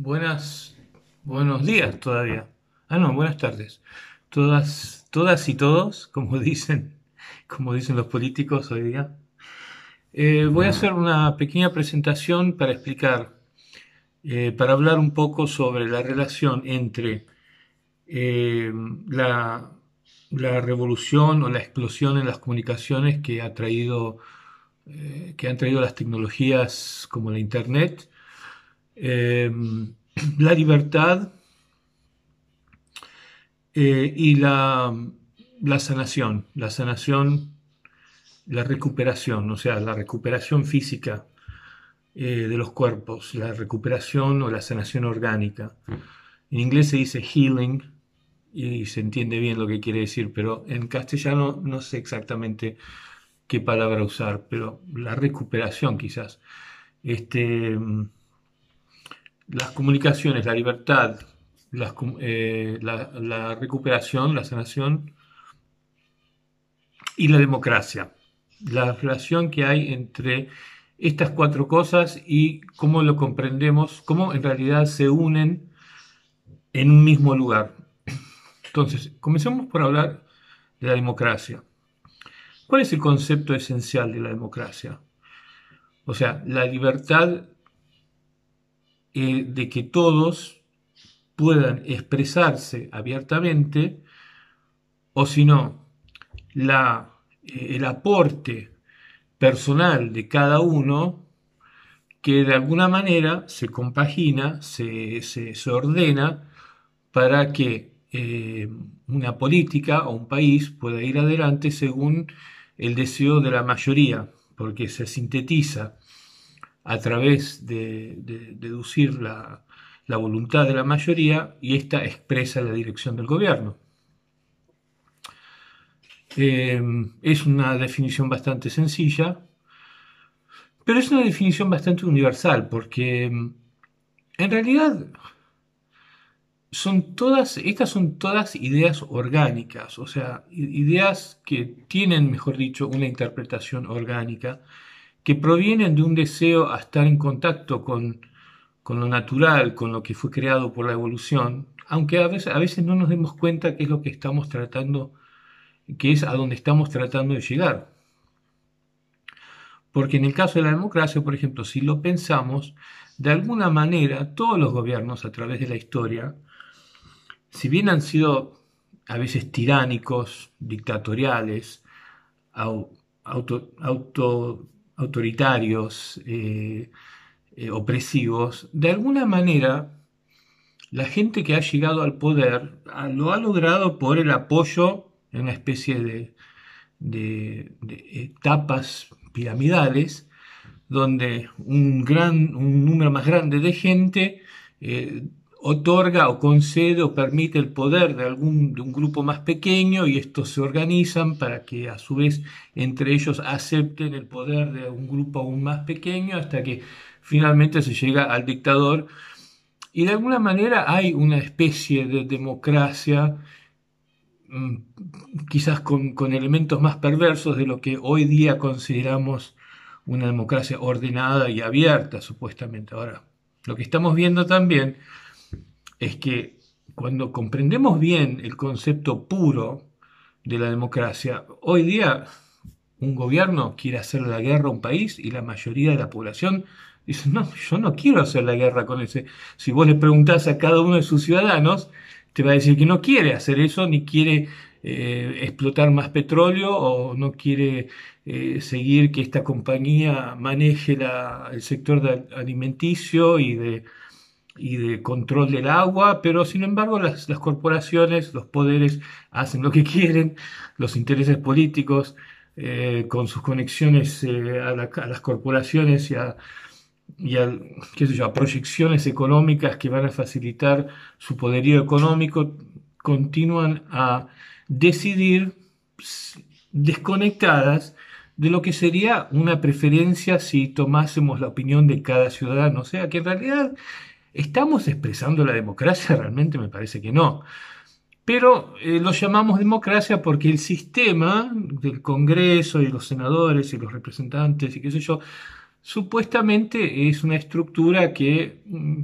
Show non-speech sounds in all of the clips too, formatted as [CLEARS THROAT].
Buenas, buenos días todavía. Ah, no, buenas tardes. Todas, todas y todos, como [LAUGHS] dicen, como dicen los políticos hoy día. Eh, voy a hacer una pequeña presentación para explicar, eh, para hablar un poco sobre la relación entre eh, la, la, revolución o la explosión en las comunicaciones que ha traído que han traído las tecnologías como la internet eh, la libertad eh, y la, sanación, la sanación, la recuperación, o sea, la recuperación física eh, de los cuerpos, la recuperación o la sanación orgánica. Mm. En inglés se dice healing y se entiende bien lo que quiere decir, pero en castellano no sé exactamente qué palabra usar, pero la recuperación quizás. Este, mm, las comunicaciones, la libertad, eh, la, la, recuperación, la sanación y la democracia. La relación que hay entre estas cuatro cosas y cómo lo comprendemos, cómo en realidad se unen en un mismo lugar. Entonces, comencemos por hablar de la democracia. ¿Cuál es el concepto esencial de la democracia? O sea, la libertad eh, de que todos puedan expresarse abiertamente, o si no, la, eh, el aporte personal de cada uno que de alguna manera se compagina, se, se, ordena para que eh, una política o un país pueda ir adelante según el deseo de la mayoría, porque se sintetiza a través de, deducir la, voluntad de la mayoría y esta expresa la dirección del gobierno. Eh, es una definición bastante sencilla, pero es una definición bastante universal porque mm, en realidad son todas, estas son todas ideas orgánicas, o sea, ideas que tienen, mejor dicho, una interpretación orgánica que provienen de un deseo a estar en contacto con, lo natural, con lo que fue creado por la evolución, aunque a veces, a veces no nos demos cuenta qué es lo que estamos tratando, que es a donde estamos tratando de llegar. Porque en el caso de la democracia, por ejemplo, si lo pensamos, de alguna manera todos los gobiernos a través de la historia, si bien han sido a veces tiránicos, dictatoriales, auto, auto autoritarios, eh, eh, opresivos, de alguna manera la gente que ha llegado al poder lo ha logrado por el apoyo en una especie de, de, etapas piramidales, donde un, gran, un número más grande de gente eh, otorga o concede o permite el poder de algún de un grupo más pequeño y estos se organizan para que a su vez entre ellos acepten el poder de un grupo aún más pequeño hasta que finalmente se llega al dictador y de alguna manera hay una especie de democracia mm, quizás con, con elementos más perversos de lo que hoy día consideramos una democracia ordenada y abierta supuestamente ahora lo que estamos viendo también es que cuando comprendemos bien el concepto puro de la democracia, hoy día un gobierno quiere hacer la guerra a un país y la mayoría de la población dice, no, yo no quiero hacer la guerra con ese. Si vos le preguntás a cada uno de sus ciudadanos, te va a decir que no quiere hacer eso, ni quiere eh, explotar más petróleo o no quiere eh, seguir que esta compañía maneje la, el sector alimenticio y de y de control del agua, pero sin embargo las, corporaciones, los poderes hacen lo que quieren, los intereses políticos, eh, con sus conexiones eh, a, las corporaciones y a proyecciones económicas que van a facilitar su poderío económico, continúan a decidir desconectadas de lo que sería una preferencia si tomásemos la opinión de cada ciudadano. O sea, que en realidad ¿Estamos expresando la democracia? [LAUGHS] Realmente me parece que no. Pero eh, lo llamamos democracia porque el sistema del Congreso y los senadores y los representantes y qué sé yo, supuestamente es una estructura que mm,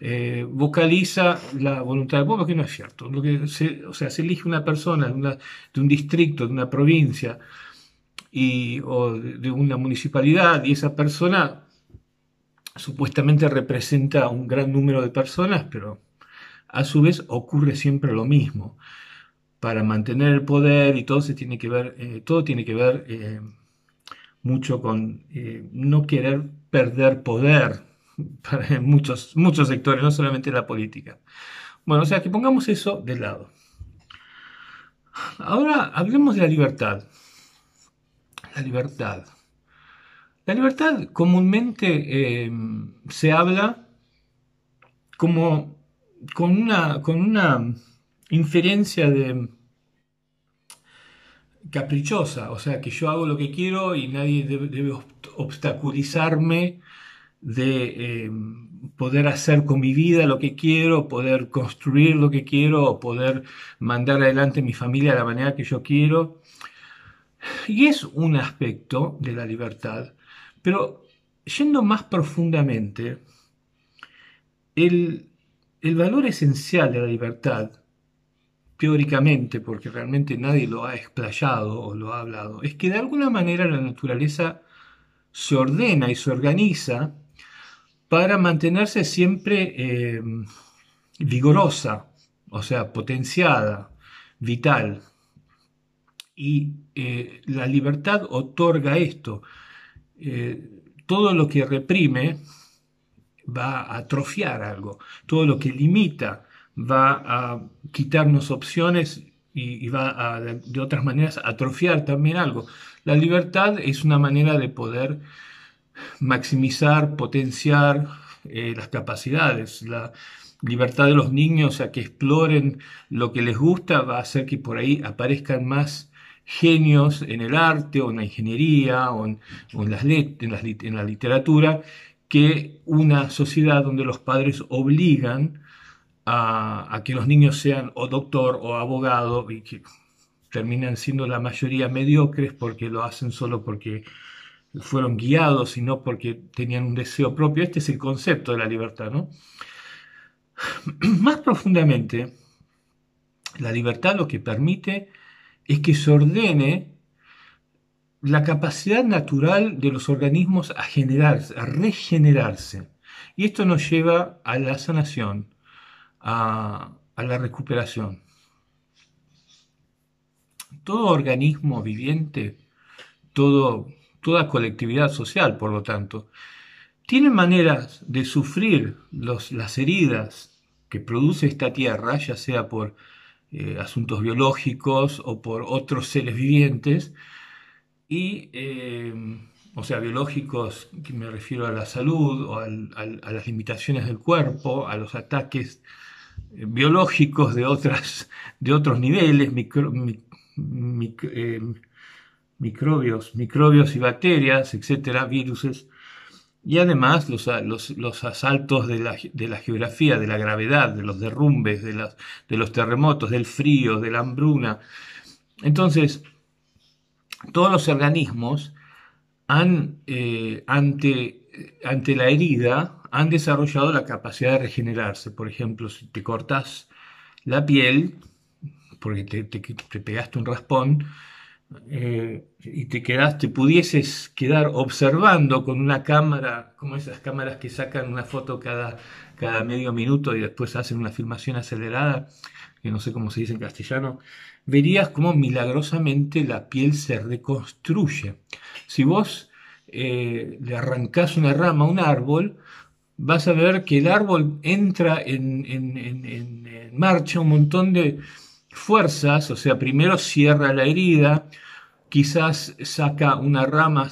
eh, vocaliza la voluntad del pueblo, que no es cierto. o sea, se elige una persona de, un distrito, de una provincia y, o de una municipalidad y esa persona supuestamente representa a un gran número de personas, pero a su vez ocurre siempre lo mismo. Para mantener el poder y todo se tiene que ver, eh, todo tiene que ver eh, mucho con eh, no querer perder poder [LAUGHS] para muchos, muchos sectores, no solamente la política. Bueno, o sea que pongamos eso de lado. Ahora hablemos de la libertad. La libertad. La libertad comúnmente eh, se habla como con una, con una inferencia de caprichosa, o sea, que yo hago lo que quiero y nadie debe, obstaculizarme de eh, poder hacer con mi vida lo que quiero, poder construir lo que quiero, poder mandar adelante mi familia de la manera que yo quiero. Y es un aspecto de la libertad, pero yendo más profundamente, el, el valor esencial de la libertad, teóricamente, porque realmente nadie lo ha explayado o lo ha hablado, es que de alguna manera la naturaleza se ordena y se organiza para mantenerse siempre eh, vigorosa, o sea, potenciada, vital. Y eh, la libertad otorga esto, eh, todo lo que reprime va a atrofiar algo, todo lo que limita va a quitarnos opciones y, va a, de otras maneras, atrofiar también algo. La libertad es una manera de poder maximizar, potenciar eh, las capacidades. La libertad de los niños a que exploren lo que les gusta va a hacer que por ahí aparezcan más genios en el arte o en la ingeniería o en, las, en, la literatura que una sociedad donde los padres obligan a, que los niños sean o doctor o abogado y que terminan siendo la mayoría mediocres porque lo hacen solo porque fueron guiados y no porque tenían un deseo propio. Este es el concepto de la libertad, ¿no? [CLEARS THROAT] Más profundamente, la libertad lo que permite es que se ordene la capacidad natural de los organismos a generarse, a regenerarse. Y esto nos lleva a la sanación, a, a la recuperación. Todo organismo viviente, todo, toda colectividad social, por lo tanto, tiene maneras de sufrir las heridas que produce esta tierra, ya sea por eh, asuntos biológicos o por otros seres vivientes, y, eh, o sea, biológicos, que me refiero a la salud o a las limitaciones del cuerpo, a los ataques eh, biológicos de, otras, de otros niveles, microbios, microbios y bacterias, etcétera, viruses, y además los, los, los asaltos de la, de la, geografía, de la gravedad, de los derrumbes, de, las, de los terremotos, del frío, de la hambruna. Entonces, todos los organismos han, eh, ante, ante la herida, han desarrollado la capacidad de regenerarse. Por ejemplo, si te cortas la piel, porque te, te, te pegaste un raspón, eh, y te pudieses quedar observando con una cámara, como esas cámaras que sacan una foto cada, cada medio minuto y después hacen una filmación acelerada, que no sé cómo se dice en castellano, verías cómo milagrosamente la piel se reconstruye. Si vos eh, le arrancás una rama a un árbol, vas a ver que el árbol entra en, en, en, en marcha un montón de, fuerzas, o sea, primero cierra la herida, quizás saca una rama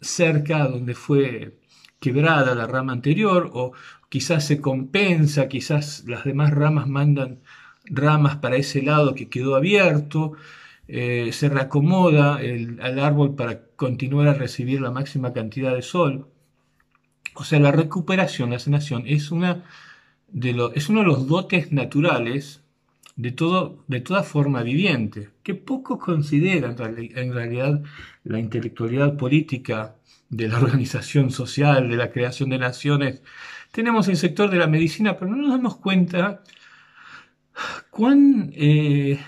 cerca donde fue quebrada la rama anterior, o quizás se compensa, quizás las demás ramas mandan ramas para ese lado que quedó abierto, eh, se reacomoda el, al árbol para continuar a recibir la máxima cantidad de sol. O sea, la recuperación, la sanación, es, una de es uno de los dotes naturales de, todo, de toda forma viviente, que poco consideran en, realidad la intelectualidad política de la [LAUGHS] organización social, de la creación de naciones. Tenemos el sector de la medicina, pero no nos damos cuenta cuán eh,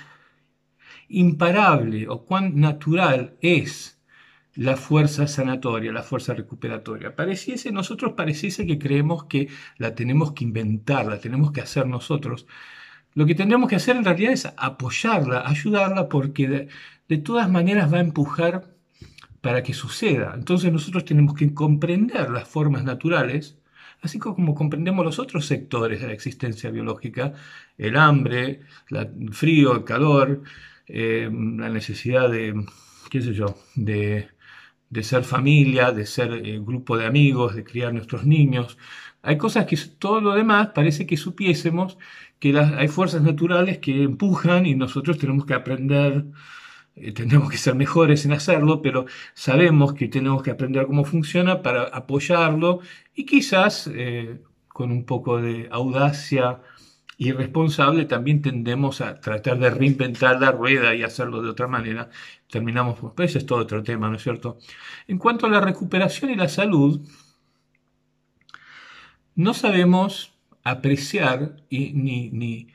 imparable o cuán natural es la fuerza sanatoria, la fuerza recuperatoria. Pareciese, nosotros pareciese que creemos que la tenemos que inventar, la tenemos que hacer nosotros, lo que tendremos que hacer en realidad es apoyarla, ayudarla, porque de, todas maneras va a empujar para que suceda. Entonces nosotros tenemos que comprender las formas naturales, así como comprendemos los otros sectores de la existencia biológica, el hambre, el frío, el calor, eh, la necesidad de, qué sé yo, de, ser familia, de ser eh, grupo de amigos, de criar nuestros niños, hay cosas que todo lo demás parece que supiésemos que las, hay fuerzas naturales que empujan y nosotros tenemos que aprender, eh, tenemos que ser mejores en hacerlo, pero sabemos que tenemos que aprender cómo funciona para apoyarlo y quizás eh, con un poco de audacia y responsable también tendemos a tratar de reinventar la rueda y hacerlo de otra manera. Terminamos, pues ese es todo otro tema, ¿no es cierto? En cuanto a la recuperación y la salud, no sabemos apreciar y, ni,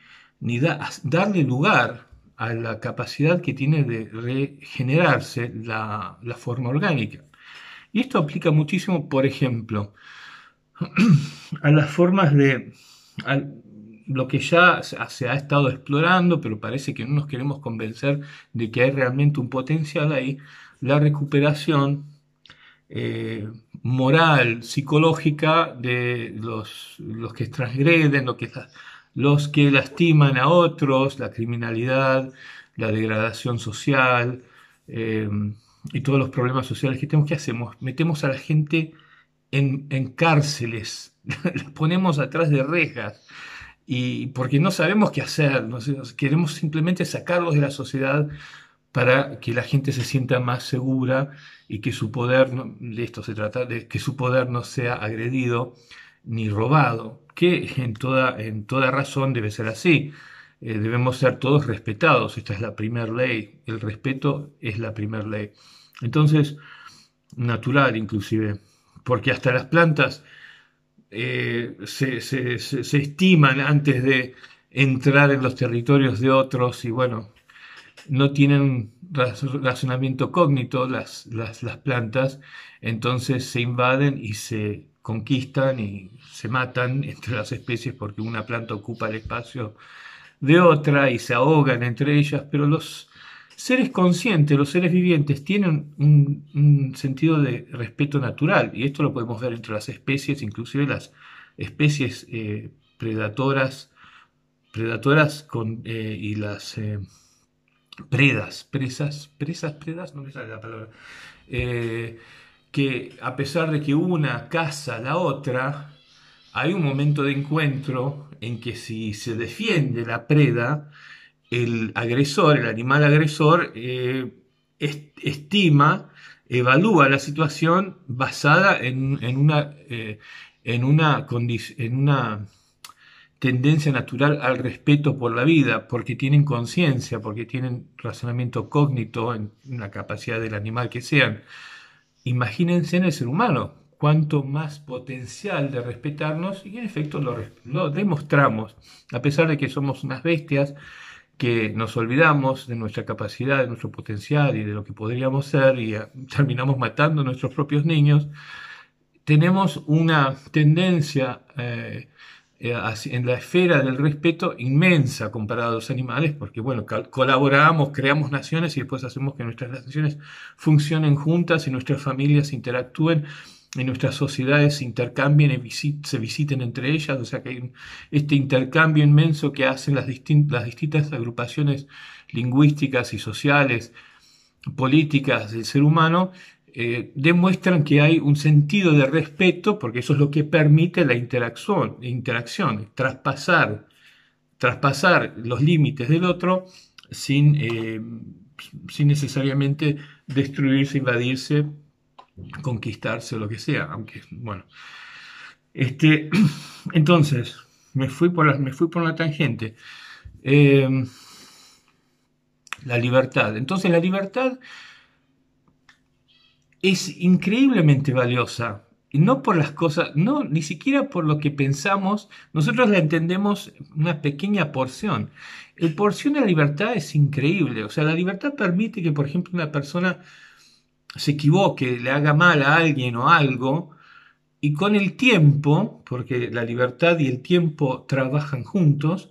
darle lugar a la capacidad que tiene de regenerarse la, forma orgánica. Y esto aplica muchísimo, por ejemplo, [CLEARS THROAT] a las formas de lo que ya se ha estado explorando, pero parece que no nos queremos convencer de que hay realmente un potencial ahí, la recuperación eh, moral, psicológica de los, los que transgreden, los que, los que lastiman a otros, la criminalidad, la degradación social eh, y todos los problemas sociales que tenemos. que hacemos? Metemos a la gente en, en cárceles, [LAUGHS] las ponemos atrás de rejas y porque no sabemos qué hacer, queremos simplemente sacarlos de la sociedad para que la gente se sienta más segura y que su poder, de esto se trata, de que su poder no sea agredido ni robado, que en toda, en toda razón debe ser así. Eh, debemos ser todos respetados, esta es la primera ley, el respeto es la primera ley. Entonces, natural inclusive, porque hasta las plantas eh, se, se estiman antes de entrar en los territorios de otros y bueno, no tienen razonamiento cógnito las, las, plantas, entonces se invaden y se conquistan y se matan [LAUGHS] entre las especies porque una planta ocupa el espacio de otra y se ahogan entre ellas, pero los seres conscientes, los seres vivientes, tienen un, sentido de respeto natural y esto lo podemos ver entre las especies, inclusive las especies eh, predatoras, eh, y las... Eh, predas, presas, presas, predas, no me sale la palabra, eh, que a pesar de que una caza la otra, hay un momento de encuentro en que si se defiende la preda, el agresor, el animal agresor, eh, estima, evalúa la situación basada en, una, condición, en una, eh, en una tendencia natural al respeto por la vida, porque tienen conciencia, porque tienen razonamiento cógnito en la capacidad del animal que sean. Imagínense en el ser humano, cuánto más potencial de respetarnos y en efecto lo, demostramos, a pesar de que somos unas bestias que nos olvidamos de nuestra capacidad, de nuestro potencial y de lo que podríamos ser y eh, terminamos matando a nuestros propios niños, tenemos una tendencia eh, eh, en la esfera del respeto inmensa comparada a los animales, porque bueno, colaboramos, creamos naciones y después hacemos que nuestras naciones funcionen juntas y nuestras familias interactúen y nuestras sociedades se intercambien y se visiten entre ellas, o sea que hay este intercambio inmenso que hacen las distintas agrupaciones lingüísticas y sociales políticas del ser humano eh, demuestran que hay un sentido de respeto, porque eso es lo que permite la interacción, interacción traspasar, traspasar los límites del otro sin, eh, sin necesariamente destruirse, invadirse, conquistarse, lo que sea, aunque, bueno. Este, [CLEARS THROAT] entonces, me fui por la, me fui por la tangente. Eh, la libertad. Entonces, la libertad es increíblemente valiosa. Y no por las cosas, no, ni siquiera por lo que pensamos, nosotros la entendemos una pequeña porción. El porción de la libertad es increíble. O sea, la libertad permite que, por ejemplo, una persona se equivoque, le haga mal a alguien o algo, y con el tiempo, porque la libertad y el tiempo trabajan juntos,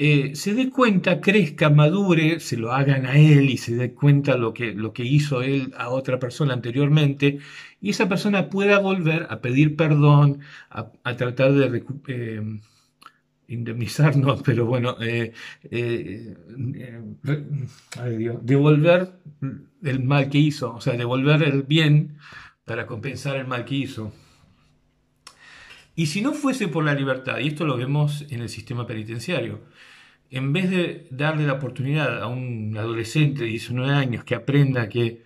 eh, se dé cuenta, crezca, madure, se lo hagan a él y se dé cuenta lo que, lo que hizo él a otra persona anteriormente, y esa persona pueda volver a pedir perdón, a, tratar de eh, indemnizarnos, [LAUGHS] pero bueno, eh, devolver el mal que hizo, o sea, devolver el bien para compensar el mal que hizo. Y si no fuese por la libertad, y esto lo vemos en el sistema penitenciario, en vez de darle la oportunidad a un adolescente de 19 años que aprenda que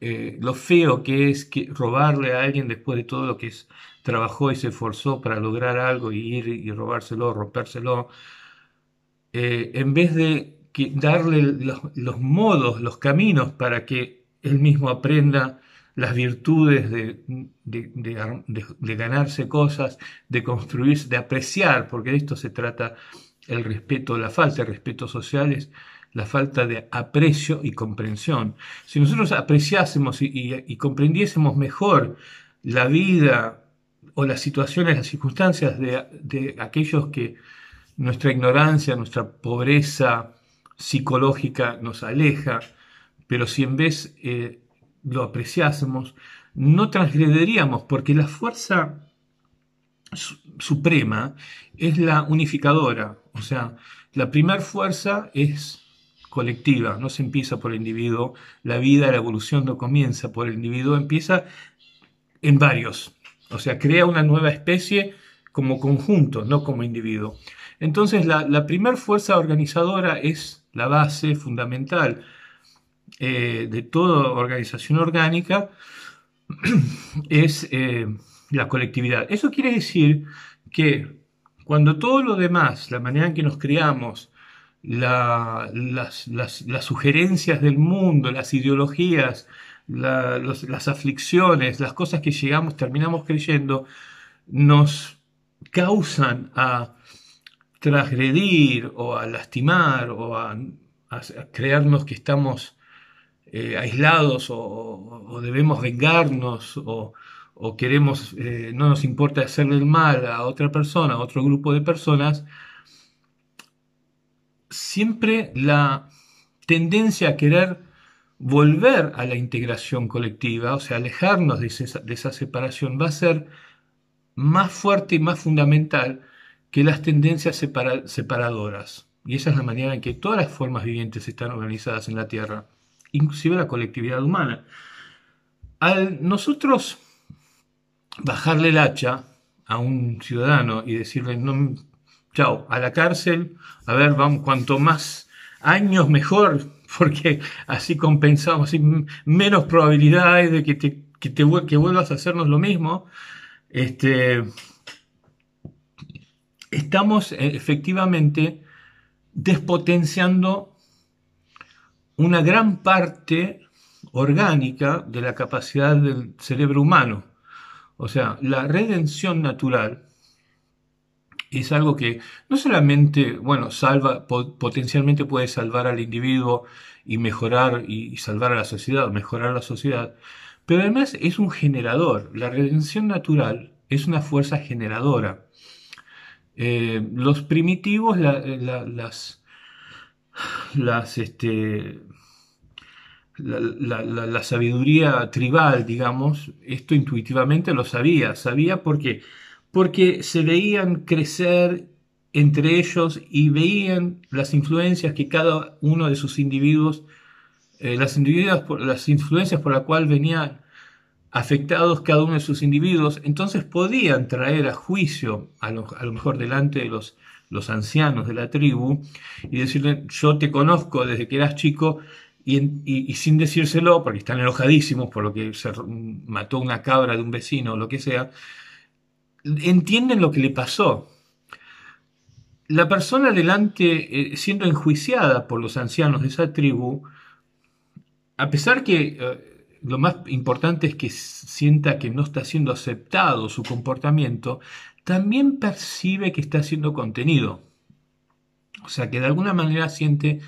eh, lo feo que es robarle a alguien después de todo lo que trabajó y se esforzó para lograr algo y ir y robárselo, rompérselo, eh, en vez de darle los modos, los caminos para que él mismo aprenda las virtudes de, ganarse cosas, de construirse, de apreciar, porque de esto se trata el respeto, la falta de respeto sociales, la falta de aprecio y comprensión. Si nosotros apreciásemos y, comprendiésemos mejor la vida o las situaciones, las circunstancias de aquellos que nuestra ignorancia, nuestra pobreza psicológica nos aleja, pero si en vez eh, lo apreciásemos, no transgrederíamos, porque la fuerza suprema es la unificadora, o sea, la primera fuerza es colectiva, no se empieza por el individuo, la vida, la evolución no comienza por el individuo, empieza en varios, o sea, crea una nueva especie como conjunto, no como individuo. Entonces, la, primera fuerza organizadora es la base fundamental, eh, de toda organización orgánica [CLEARS THROAT] es eh, la colectividad. Eso quiere decir que cuando todo lo demás, la manera en que nos criamos, las, sugerencias del mundo, las ideologías, las aflicciones, las cosas que llegamos, terminamos creyendo, nos causan a transgredir o a lastimar o a, a creernos que estamos eh, aislados o, debemos vengarnos o, o queremos, eh, no nos importa hacerle el mal a otra persona, a otro grupo de personas, siempre la tendencia a querer volver a la integración colectiva, o sea, alejarnos de, esa, separación, va a ser más fuerte y más fundamental que las tendencias separadoras. Y esa es la manera en que todas las formas vivientes están organizadas en la Tierra inclusive la colectividad humana. Al nosotros bajarle el hacha a un ciudadano y decirle, no, chao, a la cárcel, a ver, vamos, cuanto más años mejor, [LAUGHS] porque así compensamos, menos probabilidades de que, que, vuelvas a hacernos lo mismo. Este, estamos e-, efectivamente despotenciando una gran parte orgánica de la capacidad del cerebro humano. O sea, la redención natural es algo que no solamente, bueno, salva, potencialmente puede salvar al individuo y mejorar y, salvar a la sociedad, mejorar la sociedad, pero además es un generador. La redención natural es una fuerza generadora. Eh, los primitivos, eh, las, las, este, la, sabiduría tribal, digamos, esto intuitivamente lo sabía. Sabía por qué? Porque se veían crecer entre ellos y veían las influencias que cada uno de sus individuos, eh, las, las influencias por las cuales venían afectados cada uno de sus individuos, entonces podían traer a juicio, a lo mejor delante de los los ancianos de la tribu, y decirle, yo te conozco desde que eras chico, y, sin decírselo, porque están enojadísimos por lo que se mató una cabra de un vecino o lo que sea, entienden lo que le pasó. La persona delante, eh, siendo enjuiciada por los ancianos de esa tribu, a pesar que eh, lo más importante es que sienta que no está siendo aceptado su comportamiento, también percibe que está siendo contenido. O sea que de alguna manera siente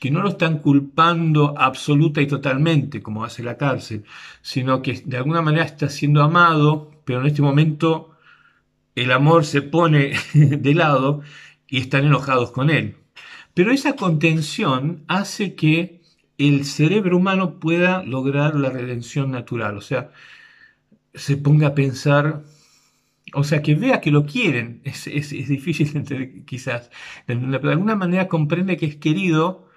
que no lo están culpando absoluta y totalmente, como hace la cárcel, sino que de alguna manera está siendo amado, pero en este momento el amor se pone [LAUGHS] de lado y están enojados con él. Pero esa contención hace que el cerebro humano pueda lograr la redención natural, o sea, se ponga a pensar o sea, que vea que lo quieren, [LAUGHS] es, es, difícil quizás de de alguna manera comprende que es querido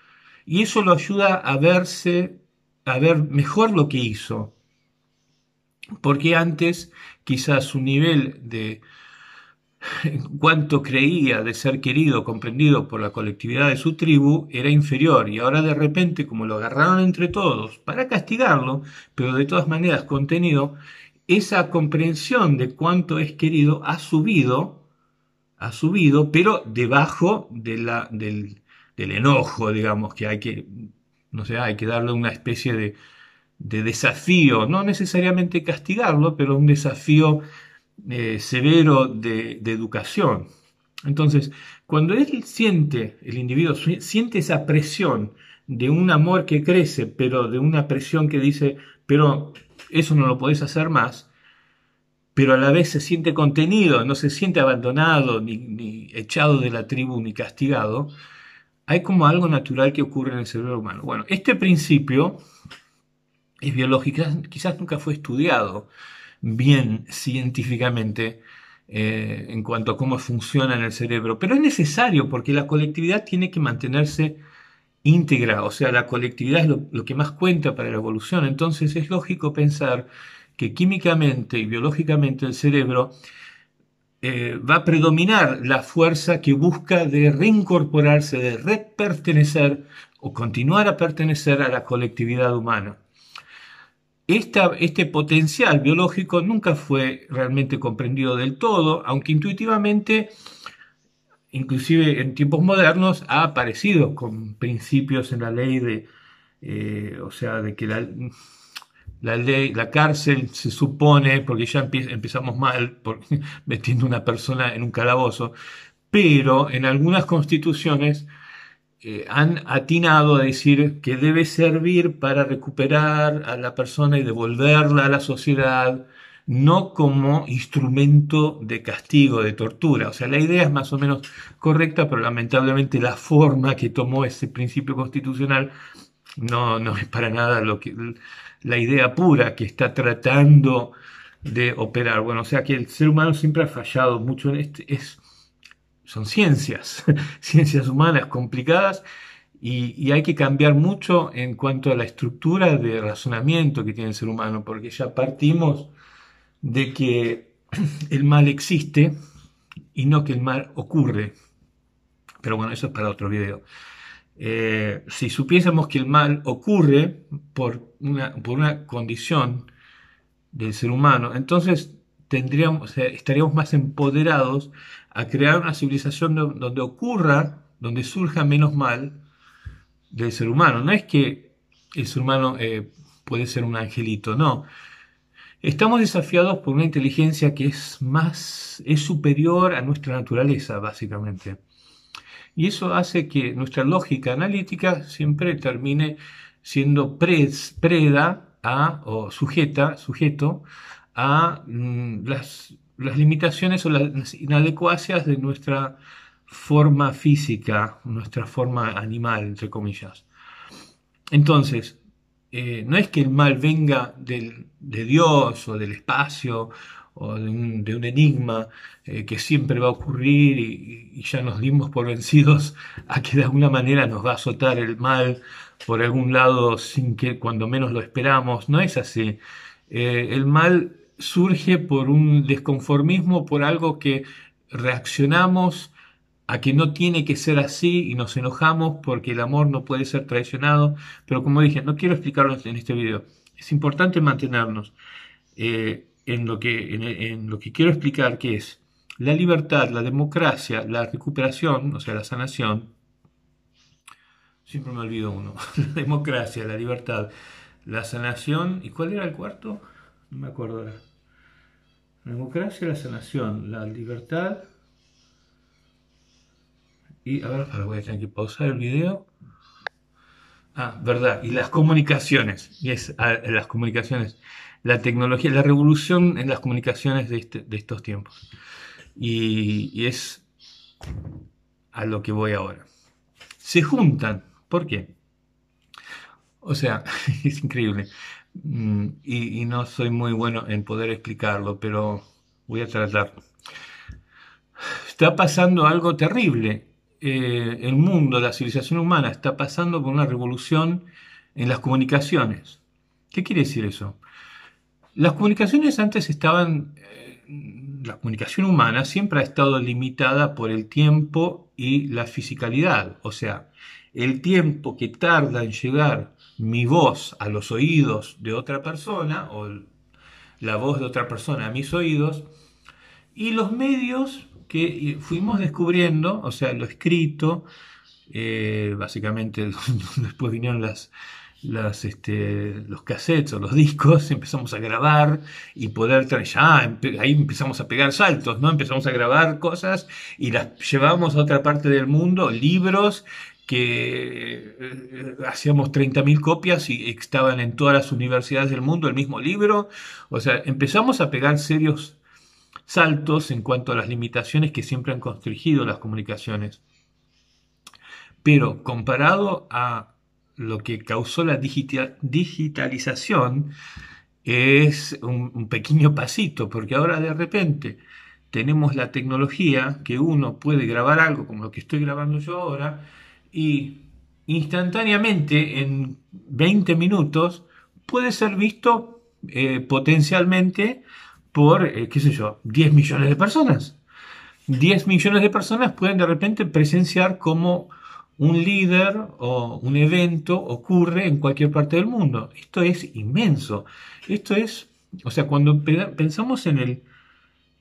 y eso lo ayuda a verse, a ver mejor lo que hizo. Porque antes quizás su nivel de cuánto creía de ser querido, comprendido por la colectividad de su tribu, era inferior y ahora de repente, como lo agarraron entre todos para castigarlo, pero de todas maneras contenido, esa comprensión de cuánto es querido ha subido, ha subido, pero debajo de la, del, enojo, digamos, que hay que, no sé, hay que darle una especie de, de desafío, no necesariamente castigarlo, pero un desafío eh, severo de, de educación. Entonces, cuando él siente, el individuo siente esa presión de un amor que crece, pero de una presión que dice, pero eso no lo podés hacer más, pero a la vez se siente contenido, no se siente abandonado, ni, ni echado de la tribu, ni castigado, hay como algo natural que ocurre en el cerebro humano. Bueno, este principio es biológico, quizás nunca fue estudiado bien científicamente eh, en cuanto a cómo funciona en el cerebro, pero es necesario porque la colectividad tiene que mantenerse íntegra, o sea, la colectividad es lo, que más cuenta para la evolución, entonces es lógico pensar que químicamente y biológicamente el cerebro eh, va a predominar la fuerza que busca de reincorporarse, de repertenecer o continuar a pertenecer a la colectividad humana. este potencial biológico nunca fue realmente comprendido del todo, aunque intuitivamente inclusive en tiempos modernos, ha aparecido con principios en la ley de, eh, o sea, de que la, ley, la cárcel se supone, porque ya empezamos mal por, [LAUGHS] metiendo una persona en un calabozo, pero en algunas constituciones eh, han atinado a decir que debe servir para recuperar a la persona y devolverla a la sociedad no como instrumento de castigo, de tortura. O sea, la idea es más o menos correcta, pero lamentablemente la forma que tomó ese principio constitucional no, no es para nada lo que, la idea pura que está tratando de operar. Bueno, o sea que el ser humano siempre ha fallado mucho en este. Es, son ciencias, [LAUGHS] ciencias humanas complicadas y, y, hay que cambiar mucho en cuanto a la estructura de razonamiento que tiene el ser humano, porque ya partimos de que el mal existe y no que el mal ocurre. Pero bueno, eso es para otro video. Eh, si supiésemos que el mal ocurre por una, por una condición del ser humano, entonces tendríamos, estaríamos más empoderados a crear una civilización donde ocurra, donde surja menos mal del ser humano. No es que el ser humano eh, puede ser un angelito, no. Estamos desafiados por una inteligencia que es más, es superior a nuestra naturaleza, básicamente. Y eso hace que nuestra lógica analítica siempre termine siendo pres, preda a, o sujeta, sujeto a mm, las, limitaciones o las inadecuacias de nuestra forma física, nuestra forma animal, entre comillas. Entonces, eh, no es que el mal venga de Dios o del espacio o de un, enigma eh, que siempre va a ocurrir y, ya nos dimos por vencidos [LAUGHS] a que de alguna manera nos va a azotar el mal por algún lado sin que cuando menos lo esperamos. No es así. Eh, el mal surge por un desconformismo, por algo que reaccionamos a que no tiene que ser así y nos enojamos porque el amor no puede ser traicionado. Pero como dije, no quiero explicarlo en este, este video. Es importante mantenernos eh, en, lo que, lo que quiero explicar, que es la libertad, la democracia, la recuperación, o sea, la sanación. Siempre me olvido uno. [LAUGHS] La democracia, la libertad, la sanación. ¿Y cuál era el cuarto? No me acuerdo. La democracia, la sanación, la libertad, y a ver, ahora voy a tener que pausar el video. Ah, verdad. Y las comunicaciones. Y es ah, las comunicaciones. La tecnología, la revolución en las comunicaciones de, este, estos tiempos. Y, es a lo que voy ahora. Se juntan. ¿Por qué? O sea, [LAUGHS] es increíble. Mm, y, y no soy muy bueno en poder explicarlo, pero voy a tratar. Está pasando algo terrible eh, el mundo, la civilización humana está pasando por una revolución en las comunicaciones. ¿Qué quiere decir eso? Las comunicaciones antes estaban, eh, la comunicación humana siempre ha estado limitada por el tiempo y la fisicalidad, o sea, el tiempo que tarda en llegar mi voz a los oídos de otra persona o la voz de otra persona a mis oídos y los medios que fuimos descubriendo, o sea, lo escrito, eh, básicamente [LAUGHS] después vinieron las, este, los cassettes o los discos, [LAUGHS] empezamos a grabar y poder traer, ya ahí empezamos a pegar saltos, ¿no? Empezamos a grabar cosas y las llevamos a otra parte del mundo, libros que eh, hacíamos 30.000 copias y estaban en todas las universidades del mundo el mismo libro. O sea, empezamos a pegar serios saltos en cuanto a las limitaciones que siempre han constringido las comunicaciones. Pero comparado a lo que causó la digitalización, es un, pequeño pasito, porque ahora de repente tenemos la tecnología que uno puede grabar algo como lo que estoy grabando yo ahora y instantáneamente en 20 minutos puede ser visto eh, potencialmente por, eh, qué sé yo, 10 millones de personas. 10 millones de personas pueden de repente presenciar cómo un líder o un evento ocurre en cualquier parte del mundo. Esto es inmenso. Esto es, o sea, cuando pensamos en el,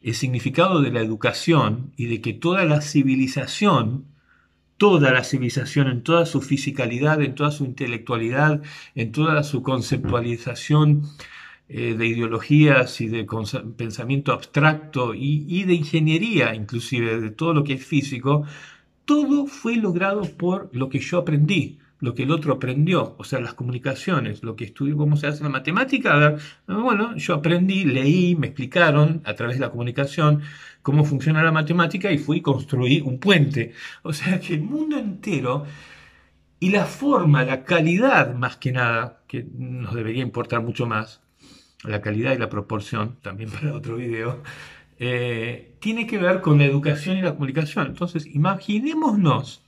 el significado de la educación y de que toda la civilización toda la civilización, en toda su fisicalidad, en toda su intelectualidad, en toda su conceptualización eh, de ideologías y de pensamiento abstracto y, de ingeniería, inclusive, de todo lo que es físico, todo fue logrado por lo que yo aprendí lo que el otro aprendió, o sea, las comunicaciones, lo que estudió, cómo se hace la matemática. bueno, yo aprendí, leí, me explicaron a través de la comunicación cómo funciona la matemática y fui construí un puente. O sea que el mundo entero y la forma, la calidad más que nada, que nos debería importar mucho más, la calidad y la proporción, también para otro video, eh, tiene que ver con la educación y la comunicación. Entonces, imaginémonos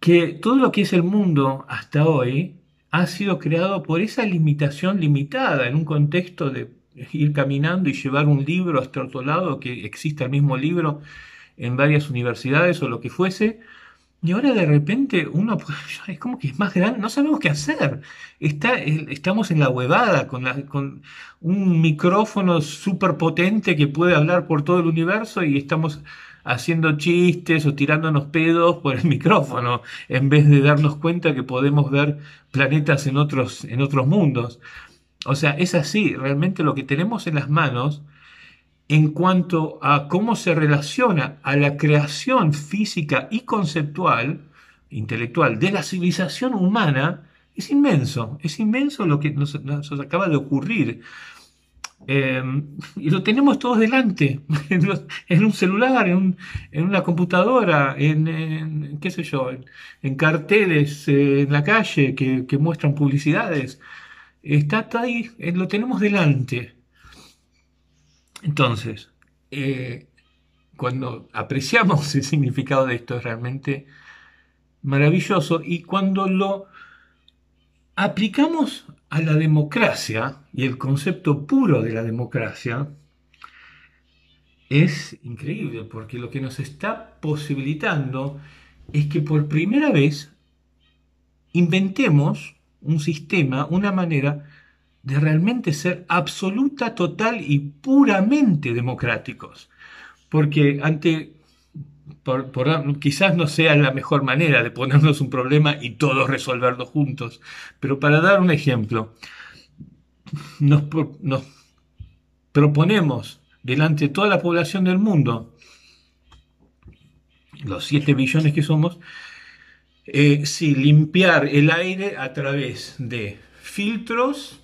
que todo lo que es el mundo hasta hoy ha sido creado por esa limitación limitada en un contexto de ir caminando y llevar un libro hasta otro lado, que exista el mismo libro en varias universidades o lo que fuese, y ahora de repente uno [LAUGHS] es como que es más grande, no sabemos qué hacer. Está, estamos en la huevada con, con un micrófono súper potente que puede hablar por todo el universo y estamos haciendo chistes o tirándonos pedos por el [LAUGHS] micrófono en vez de darnos cuenta que podemos ver planetas en otros, en otros mundos. O sea, es así, realmente lo que tenemos en las manos en cuanto a cómo se relaciona a la creación física y conceptual, intelectual, de la civilización humana, es inmenso, es inmenso lo que nos, acaba de ocurrir. Em, y lo tenemos todos delante, [LAUGHS] en, un celular, en, una computadora, en, qué sé yo, en, carteles, eh, en la calle que, muestran publicidades. Está, ahí, eh, lo tenemos delante. Entonces, eh, cuando apreciamos el significado de esto es realmente maravilloso y cuando lo aplicamos a la democracia y el concepto puro de la democracia, es increíble porque lo que nos está posibilitando es que por primera vez inventemos un sistema, una manera de realmente ser absoluta, total y puramente democráticos. Porque ante, quizás no sea la mejor manera de ponernos un problema y todos resolverlo juntos, pero para dar un ejemplo, nos, proponemos delante de toda la población del mundo, los 7 billones que somos, eh, si limpiar el aire a través de filtros,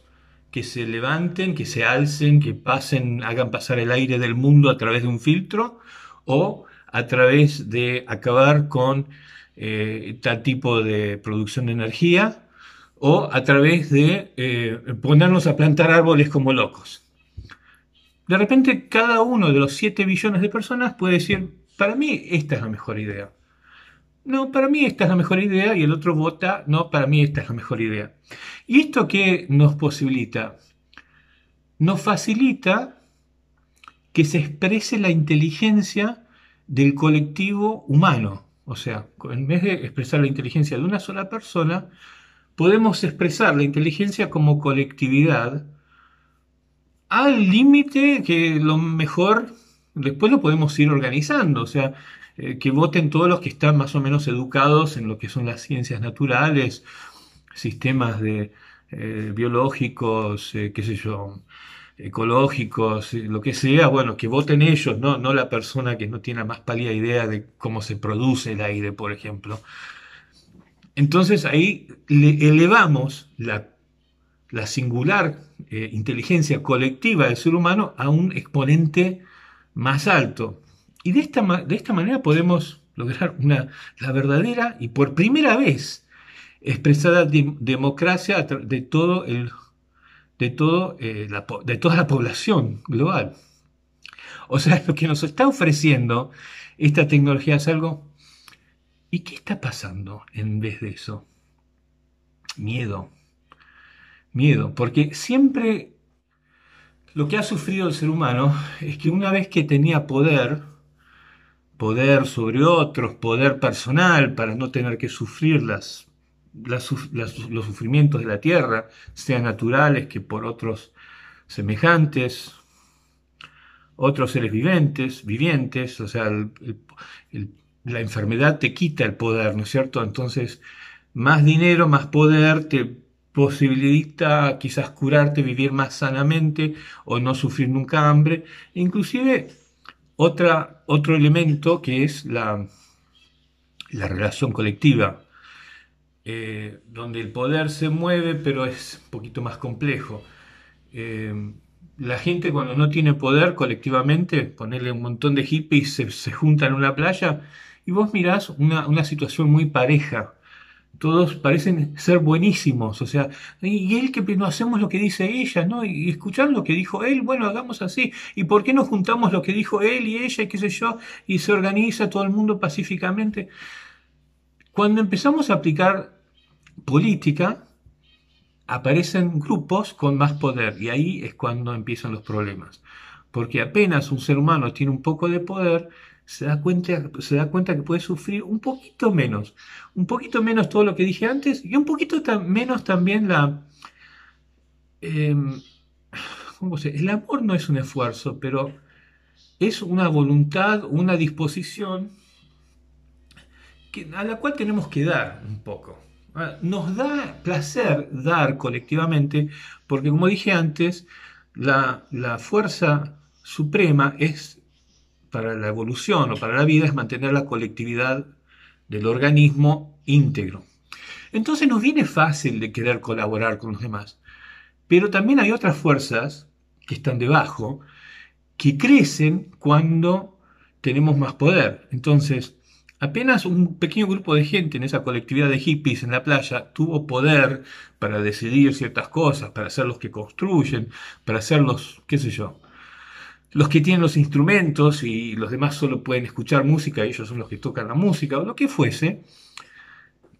que se levanten, que se alcen, que pasen, hagan pasar el aire del mundo a través de un filtro o a través de acabar con eh, tal tipo de producción de energía o a través de eh, ponernos a plantar árboles como locos. De repente cada uno de los 7 billones de personas puede decir, para mí esta es la mejor idea no, para mí esta es la mejor idea, y el otro vota, no, para mí esta es la mejor idea. ¿Y esto qué nos posibilita? Nos facilita que se exprese la inteligencia del colectivo humano. O sea, en vez de expresar la inteligencia de una sola persona, podemos expresar la inteligencia como colectividad al límite que lo mejor después lo podemos ir organizando, o sea, eh, que voten todos los que están más o menos educados en lo que son las ciencias naturales, sistemas de, eh, biológicos, eh, qué sé yo, ecológicos, lo que sea, bueno, que voten ellos, ¿no? la persona que no tiene más pálida idea de cómo se produce el aire, por ejemplo. Entonces ahí elevamos la, singular inteligencia colectiva del ser humano a un exponente más alto. Y de esta, de esta manera podemos lograr una, la verdadera y por primera vez expresada democracia de, todo el, de, todo, eh, de toda la población global. O sea, lo que nos está ofreciendo esta tecnología es algo... ¿Y qué está pasando en vez de eso? Miedo. Miedo, porque siempre lo que ha sufrido el ser humano es que una vez que tenía poder, poder sobre otros, poder personal, para no tener que sufrir las, los sufrimientos de la tierra, sean naturales que por otros semejantes, otros seres vivientes, vivientes, o sea, la enfermedad te quita el poder, ¿no es cierto? Entonces, más dinero, más poder, te posibilita quizás curarte, vivir más sanamente o no sufrir nunca hambre. Inclusive otra, otro elemento que es la, la relación colectiva, eh, donde el poder se mueve pero es un poquito más complejo. Eh, la gente cuando no tiene poder colectivamente, ponerle un montón de hippies, se, se juntan en una playa y vos mirás una, una situación muy pareja todos parecen ser buenísimos, o sea, y él que no hacemos lo que dice ella, ¿no? Y escuchando lo que dijo él, bueno, hagamos así, ¿y por qué no juntamos lo que dijo él y ella y qué sé yo? Y se organiza todo el mundo pacíficamente. Cuando empezamos a aplicar política, aparecen grupos con más poder y ahí es cuando empiezan los problemas, porque apenas un ser humano tiene un poco de poder, se da, cuenta, se da cuenta que puede sufrir un poquito menos, un poquito menos todo lo que dije antes y un poquito menos también la... Em, ¿cómo se? El amor no es un esfuerzo, pero es una voluntad, una disposición que, a la cual tenemos que dar un poco. Ah, nos da placer dar colectivamente, porque como dije antes, la, la fuerza suprema es para la evolución o para la vida es mantener la colectividad del organismo íntegro. Entonces nos viene fácil de querer colaborar con los demás, pero también hay otras fuerzas que están debajo, que crecen cuando tenemos más poder. Entonces, apenas un pequeño grupo de gente en esa colectividad de hippies en la playa tuvo poder para decidir ciertas cosas, para ser los que construyen, para ser los, qué sé yo, los que tienen los instrumentos y los demás solo pueden escuchar música, ellos son los que tocan la música o lo que fuese,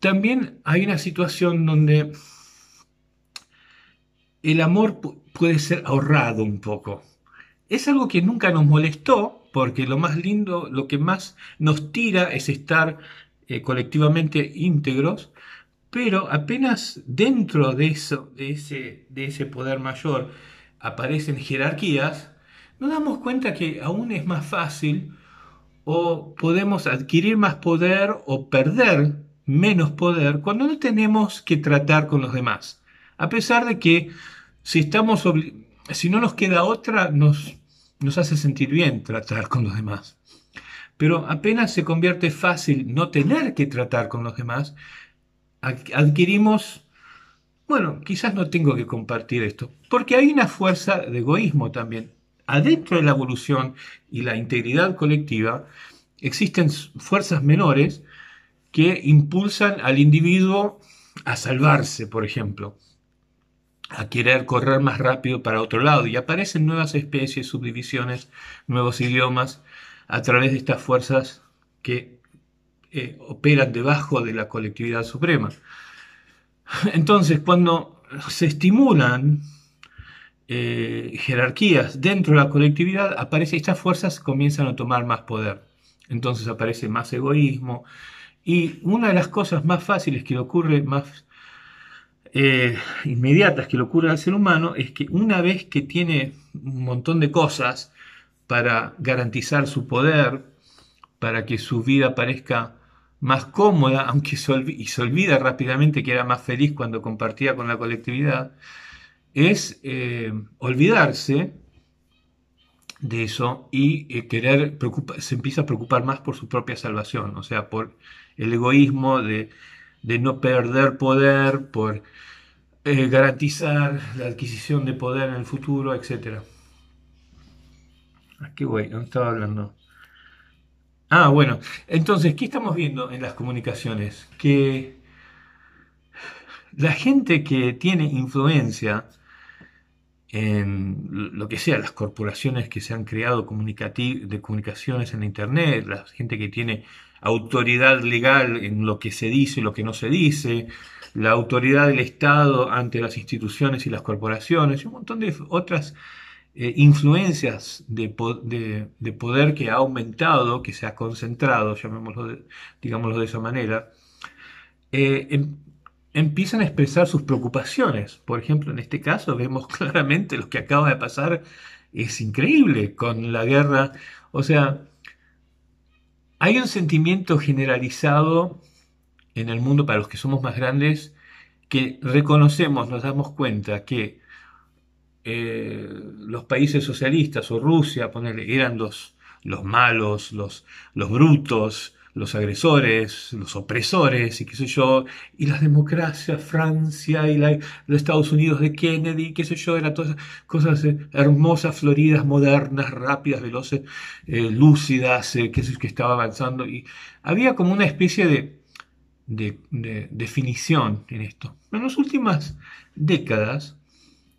también hay una situación donde el amor puede ser ahorrado un poco. Es algo que nunca nos molestó, porque lo más lindo, lo que más nos tira es estar eh, colectivamente íntegros, pero apenas dentro de, eso, ese, de ese poder mayor aparecen jerarquías, nos damos cuenta que aún es más fácil o podemos adquirir más poder o perder menos poder cuando no tenemos que tratar con los demás. A pesar de que si estamos si no nos queda otra nos nos hace sentir bien tratar con los demás. Pero apenas se convierte fácil no tener que tratar con los demás, adquirimos bueno, quizás no tengo que compartir esto, porque hay una fuerza de egoísmo también adentro de la evolución y la integridad colectiva, existen fuerzas menores que impulsan al individuo a salvarse, por ejemplo, a querer correr más rápido para otro lado. Y aparecen nuevas especies, subdivisiones, nuevos idiomas a través de estas fuerzas que eh, operan debajo de la colectividad suprema. Entonces, cuando se estimulan eh, jerarquías dentro de la colectividad, aparece, estas fuerzas comienzan a tomar más poder. Entonces aparece más egoísmo. Y una de las cosas más fáciles que le ocurre, más eh, inmediatas que le ocurre al ser humano, es que una vez que tiene un montón de cosas para garantizar su poder, para que su vida parezca más cómoda, aunque se, y se olvida rápidamente que era más feliz cuando compartía con la colectividad, es eh, olvidarse de eso y eh, querer se empieza a preocupar más por su propia salvación, o sea, por el egoísmo de, no perder poder, por eh, garantizar la adquisición de poder en el futuro, etc. Ah, qué voy? no estaba hablando? Ah, bueno, entonces, ¿qué estamos viendo en las comunicaciones? Que la gente que tiene influencia en lo que sea, las corporaciones que se han creado de comunicaciones en Internet, la gente que tiene autoridad legal en lo que se dice y lo que no se dice, la autoridad del Estado ante las instituciones y las corporaciones, y un montón de otras eh, influencias de, poder que ha aumentado, que se ha concentrado, llamémoslo de, digámoslo de esa manera, eh, em, empiezan a expresar sus preocupaciones. Por ejemplo, en este caso vemos [LAUGHS] claramente lo que acaba de pasar, es increíble con la guerra. O sea, hay un sentimiento generalizado en el mundo para los que somos más grandes que reconocemos, nos damos cuenta que eh, los países socialistas o Rusia, ponerle, eran los, malos, los, los brutos, los agresores, los opresores y qué sé yo, y las democracias, Francia y los Estados Unidos de Kennedy, qué sé yo, eran todas cosas eh, hermosas, floridas, modernas, rápidas, veloces, eh, lúcidas, eh, que, que estaba avanzando. Y había como una especie de, de, de definición en esto. En las últimas décadas,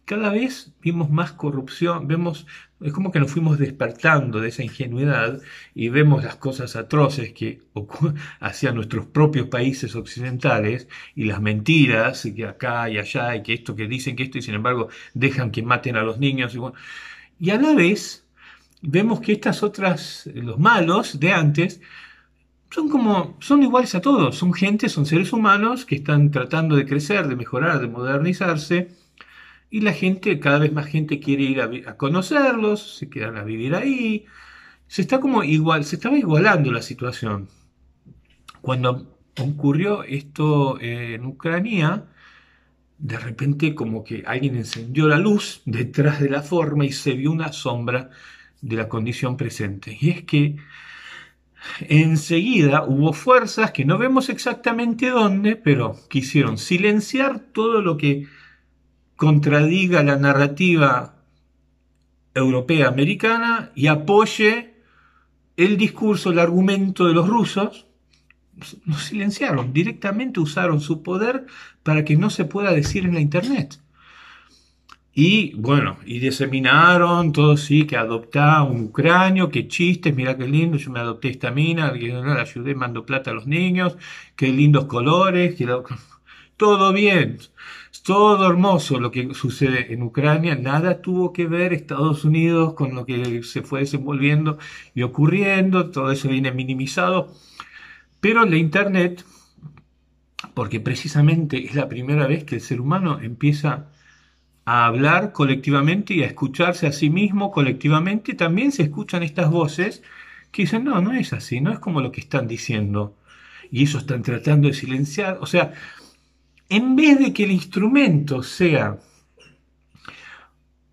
cada vez vimos más corrupción, vemos, es como que nos fuimos despertando de esa ingenuidad y vemos las cosas atroces que [LAUGHS] hacían nuestros propios países occidentales y las mentiras y que acá y allá y que esto que dicen que esto y sin embargo dejan que maten a los niños y, y a la vez vemos que estas otras, los malos de antes, son como, son iguales a todos, son gente, son seres humanos que están tratando de crecer, de mejorar, de modernizarse y la gente, cada vez más gente quiere ir a, conocerlos, se quedan a vivir ahí. Se está como igual, se estaba igualando la situación. Cuando ocurrió esto en Ucrania, de repente como que alguien encendió la luz detrás de la forma y se vio una sombra de la condición presente. Y es que enseguida hubo fuerzas que no vemos exactamente dónde, pero quisieron silenciar todo lo que contradiga la narrativa europea-americana y apoye el discurso, el argumento de los rusos, nos silenciaron, directamente usaron su poder para que no se pueda decir en la Internet. Y bueno, y diseminaron todo, sí, que adopta un ucranio, que chistes, mira qué lindo, yo me adopté esta mina, la ayudé, mando plata a los niños, qué lindos colores, [LAUGHS] todo bien todo hermoso lo que sucede en Ucrania, nada tuvo que ver Estados Unidos con lo que se fue desenvolviendo y ocurriendo, todo eso viene minimizado, pero en la Internet, porque precisamente es la primera vez que el ser humano empieza a hablar colectivamente y a escucharse a sí mismo colectivamente, también se escuchan estas voces que dicen, no, no es así, no es como lo que están diciendo. Y eso están tratando de silenciar. O sea, en vez de que el instrumento sea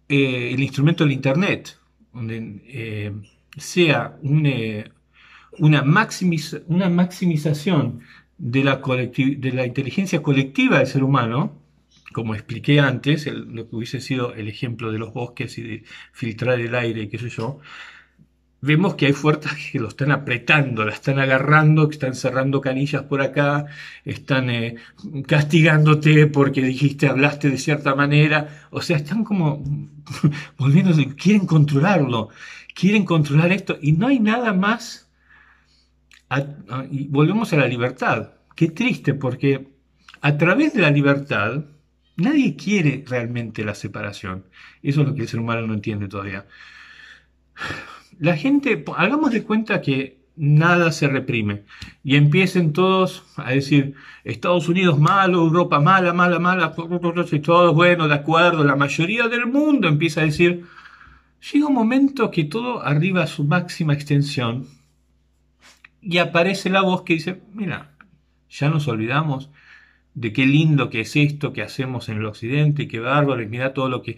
eh, el instrumento del Internet, donde eh, sea eh, una, maximización de la, inteligencia colectiva del ser humano, como expliqué antes, lo que hubiese sido el ejemplo de los bosques y de filtrar el aire, qué sé yo, vemos que hay fuerzas [LAUGHS] que lo están apretando, la están agarrando, que están cerrando canillas por acá, están eh, castigándote porque dijiste, hablaste de cierta manera, o sea, están como [LAUGHS] volviéndose, quieren controlarlo, quieren controlar esto, y no hay nada más, y volvemos a la libertad, qué triste, porque a través de la libertad, Nadie quiere realmente la separación. Eso es lo que el ser humano no entiende todavía la gente, hagamos de cuenta que nada se reprime y empiecen todos a decir Estados Unidos malo, Europa mala, mala, mala, y todos, bueno, de acuerdo, la mayoría del mundo empieza a decir, llega un momento que todo arriba a su máxima extensión y aparece la voz que dice, mira, ya nos olvidamos de qué lindo que es esto que hacemos en el occidente y qué bárbaro, y mira todo lo que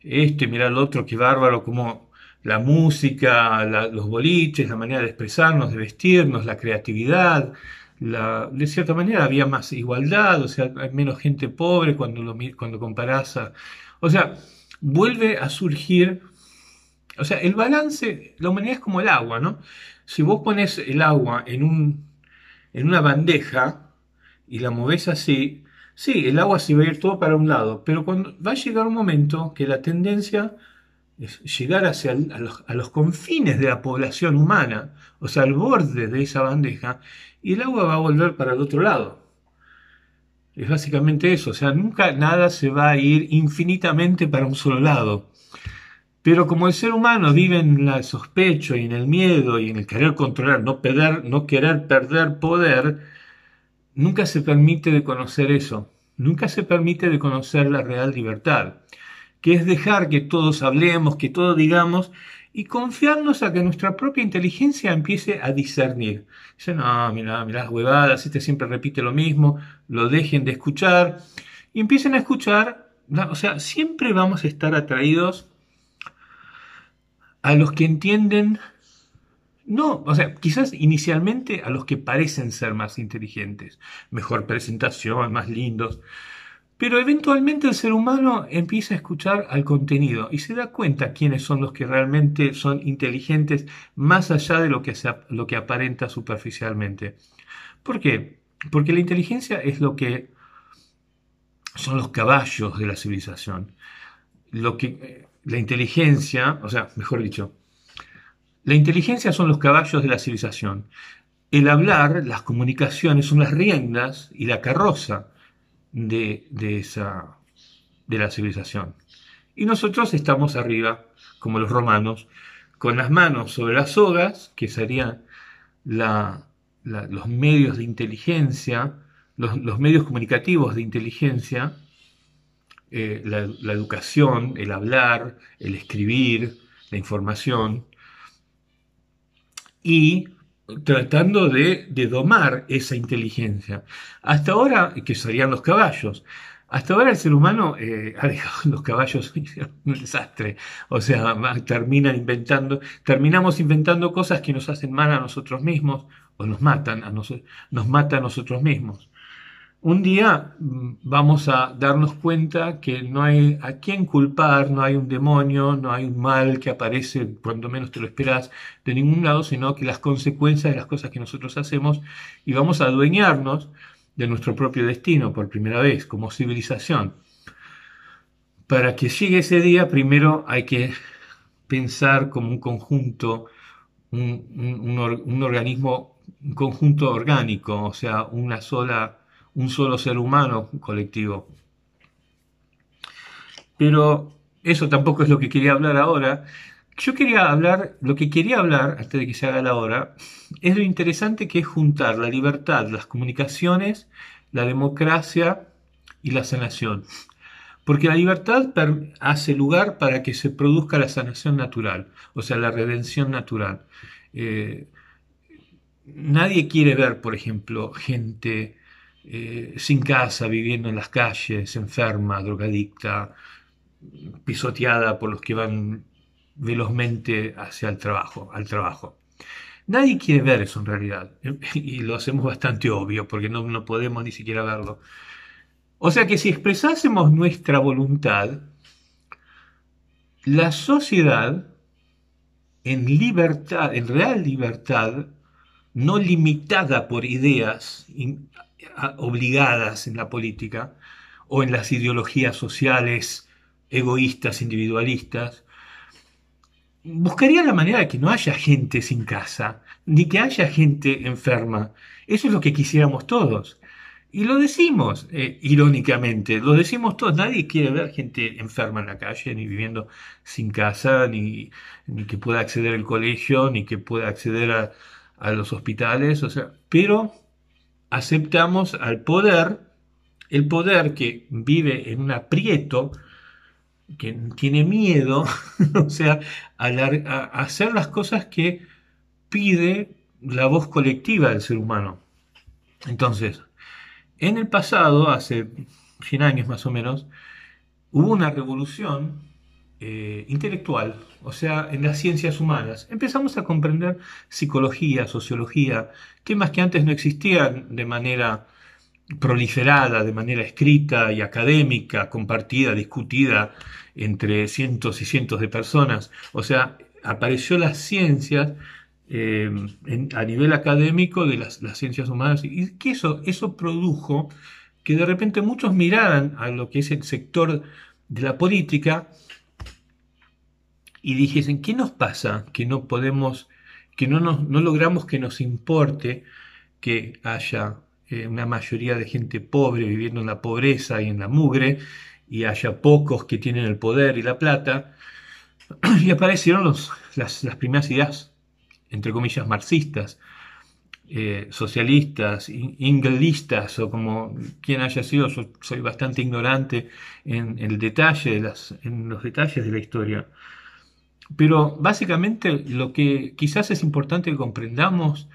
este, mira el otro, qué bárbaro, como la música, los boliches, la manera de expresarnos, de vestirnos, la creatividad. La, de cierta manera había más igualdad, o sea, hay menos gente pobre cuando, lo, cuando comparás O sea, vuelve a surgir... O sea, el balance, la humanidad es como el agua, ¿no? Si vos pones el agua en, un, en una bandeja y la moves así, sí, el agua se va a ir todo para un lado, pero cuando, va a llegar un momento que la tendencia llegar hacia a, los, confines de la población humana, o sea, al borde de esa bandeja, y el agua va a volver para el otro lado. Es básicamente eso, o sea, nunca nada se va a ir infinitamente para un solo lado. Pero como el ser humano vive en el sospecho y en el miedo y en el querer controlar, no, perder, no querer perder poder, nunca se permite de conocer eso, nunca se permite de conocer la real libertad que es dejar que todos hablemos, que todos digamos, y confiarnos a que nuestra propia inteligencia empiece a discernir. Dicen, no, mirá, mirá las huevadas, este siempre repite lo mismo, lo dejen de escuchar, y empiecen a escuchar, o sea, siempre vamos a estar atraídos a los que entienden no, o sea, quizás inicialmente a los que parecen ser más inteligentes, mejor presentación, más lindos, pero eventualmente el ser humano empieza a escuchar al contenido y se da cuenta quiénes son los que realmente son inteligentes más allá de lo que, lo que aparenta superficialmente. ¿Por qué? Porque la inteligencia es lo que son los caballos de la civilización. Lo que, eh, la inteligencia, o sea, mejor dicho, la inteligencia son los caballos de la civilización. El hablar, las comunicaciones son las riendas y la carroza de, de, esa, de la civilización. Y nosotros estamos arriba, como los romanos, con las manos sobre las sogas, que serían los medios de inteligencia, los, medios comunicativos de inteligencia, eh, la, educación, el hablar, el escribir, la información, y tratando de, domar esa inteligencia. Hasta ahora, que serían los caballos, hasta ahora el ser humano eh, [LAUGHS] ha dejado los caballos un desastre. O sea, termina inventando, terminamos inventando cosas que nos hacen mal a nosotros mismos o nos matan a, nos, nos mata a nosotros mismos un día mm, vamos a darnos cuenta que no hay a quién culpar, no hay un demonio, no hay un mal que aparece cuando menos te lo esperas de ningún lado, sino que las consecuencias de las cosas que nosotros hacemos y vamos a adueñarnos de nuestro propio destino por primera vez como civilización. Para que llegue ese día, primero hay que pensar como un conjunto, un, un organismo, un conjunto orgánico, o sea, una sola un solo ser humano colectivo. Pero eso tampoco es lo que quería hablar ahora. Yo quería hablar, lo que quería hablar, antes de que se haga la hora, es lo interesante que es juntar la libertad, las comunicaciones, la democracia y la sanación. Porque la libertad hace lugar para que se produzca la sanación natural, o sea, la redención natural. Eh, nadie quiere ver, por ejemplo, gente eh, sin casa, viviendo en las calles, enferma, drogadicta, pisoteada por los que van velozmente hacia el trabajo, al trabajo. Nadie quiere ver eso en realidad, [LAUGHS] y lo hacemos bastante obvio, porque no, podemos ni siquiera verlo. O sea que si expresásemos nuestra voluntad, la sociedad en libertad, en real libertad, no limitada por ideas obligadas en la política o en las ideologías sociales egoístas, individualistas, buscaría la manera de que no haya gente sin casa, ni que haya gente enferma. Eso es lo que quisiéramos todos. Y lo decimos, eh, irónicamente, lo decimos todos. Nadie quiere ver gente enferma en la calle, ni viviendo sin casa, ni, que pueda acceder al colegio, ni que pueda acceder a, a los hospitales. O sea, pero aceptamos al poder, el poder que vive en un aprieto, que tiene miedo, [LAUGHS] o sea, a, hacer las cosas que pide la voz colectiva del ser humano. Entonces, en el pasado, hace 100 años más o menos, hubo una revolución eh, intelectual, o sea, en las ciencias humanas, empezamos a comprender psicología, sociología, temas que antes no existían de manera proliferada, de manera escrita y académica, compartida, discutida entre cientos y cientos de personas. O sea, apareció las ciencias eh, a nivel académico de las, ciencias humanas y que eso, eso produjo que de repente muchos miraran a lo que es el sector de la política y dijesen, ¿qué nos pasa que no podemos, que no, no logramos que nos importe que haya eh, una mayoría de gente pobre viviendo en la pobreza y en la mugre y haya pocos que tienen el poder y la plata? [CLEARS THROAT] Y aparecieron los, las, las primeras ideas, entre comillas, marxistas, eh, socialistas, inglesistas o como quien haya sido, yo soy bastante ignorante en, el detalle de las, en los detalles de la historia. Pero básicamente lo que quizás es importante que comprendamos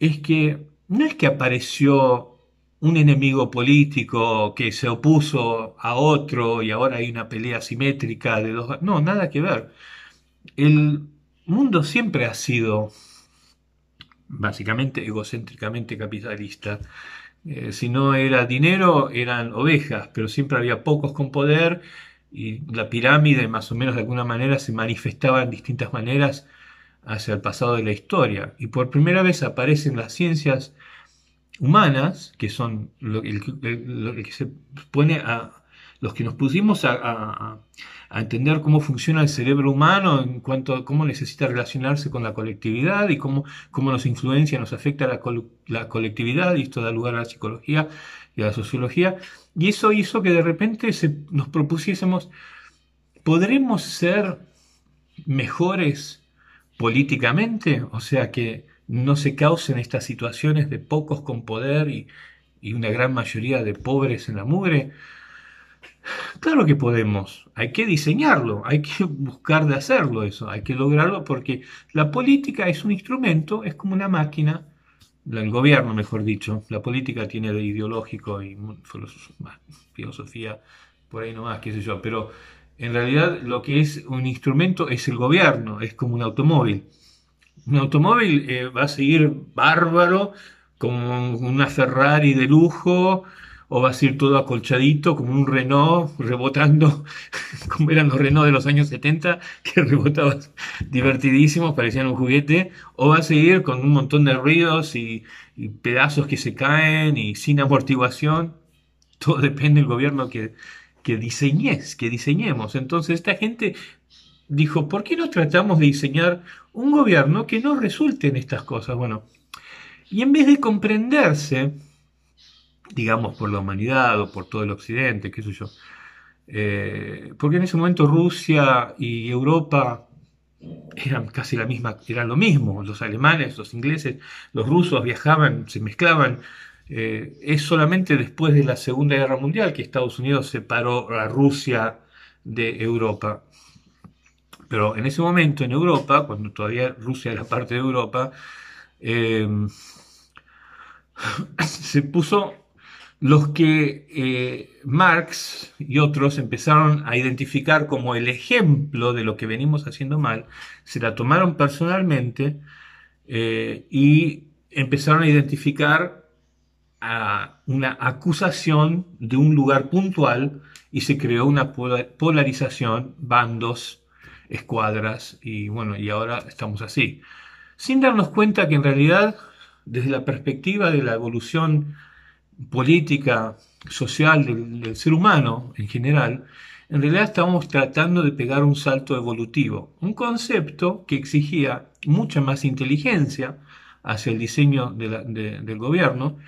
es que no es que apareció un enemigo político que se opuso a otro y ahora hay una pelea simétrica de dos... No, nada que ver. El mundo siempre ha sido básicamente egocéntricamente capitalista. Eh, si no era dinero, eran ovejas, pero siempre había pocos con poder y la pirámide más o menos de alguna manera se manifestaba en distintas maneras hacia el pasado de la historia. Y por primera vez aparecen las ciencias humanas, que son lo, que se pone a los que nos pusimos a, entender cómo funciona el cerebro humano en cuanto a cómo necesita relacionarse con la colectividad y cómo, nos influencia, nos afecta la, la colectividad, y esto da lugar a la psicología y a la sociología, y eso hizo que de repente se, nos propusiésemos, ¿podremos ser mejores políticamente? O sea, que no se causen estas situaciones de pocos con poder y, y una gran mayoría de pobres en la mugre. Claro que podemos, hay que diseñarlo, hay que [LAUGHS] buscar de hacerlo eso, hay que lograrlo porque la política es un instrumento, es como una máquina el gobierno, mejor dicho. La política tiene de ideológico y filosofía, por ahí nomás, qué sé yo. Pero en realidad lo que es un instrumento es el gobierno, es como un automóvil. Un automóvil eh, va a seguir bárbaro, como una Ferrari de lujo, o vas a ir todo acolchadito como un Renault rebotando, [LAUGHS] como eran los Renault de los años 70, que [LAUGHS] rebotaban divertidísimos, parecían un juguete, o va a seguir con un montón de ruidos y, pedazos que se caen y sin amortiguación. [LAUGHS] Todo depende del gobierno que, que diseñes, que diseñemos. Entonces esta gente dijo, ¿por qué no tratamos de diseñar un gobierno que no resulte en estas cosas? Bueno, y en vez de comprenderse, digamos, por la humanidad o por todo el occidente, qué sé yo. Eh, porque en ese momento Rusia y Europa eran casi la misma, eran lo mismo, los alemanes, los ingleses, los rusos viajaban, se mezclaban. Eh, es solamente después de la Segunda Guerra Mundial que Estados Unidos separó a Rusia de Europa. Pero en ese momento en Europa, cuando todavía Rusia era parte de Europa, eh, [LAUGHS] se puso los que eh, Marx y otros empezaron a identificar como el ejemplo de lo que venimos haciendo mal, se la tomaron personalmente eh, y empezaron a identificar a una acusación de un lugar puntual y se creó una polarización, bandos, escuadras y bueno, y ahora estamos así. Sin darnos cuenta que en realidad, desde la perspectiva de la evolución política, social del, ser humano en general, en realidad estamos tratando de pegar un salto evolutivo, un concepto que exigía mucha más inteligencia hacia el diseño del gobierno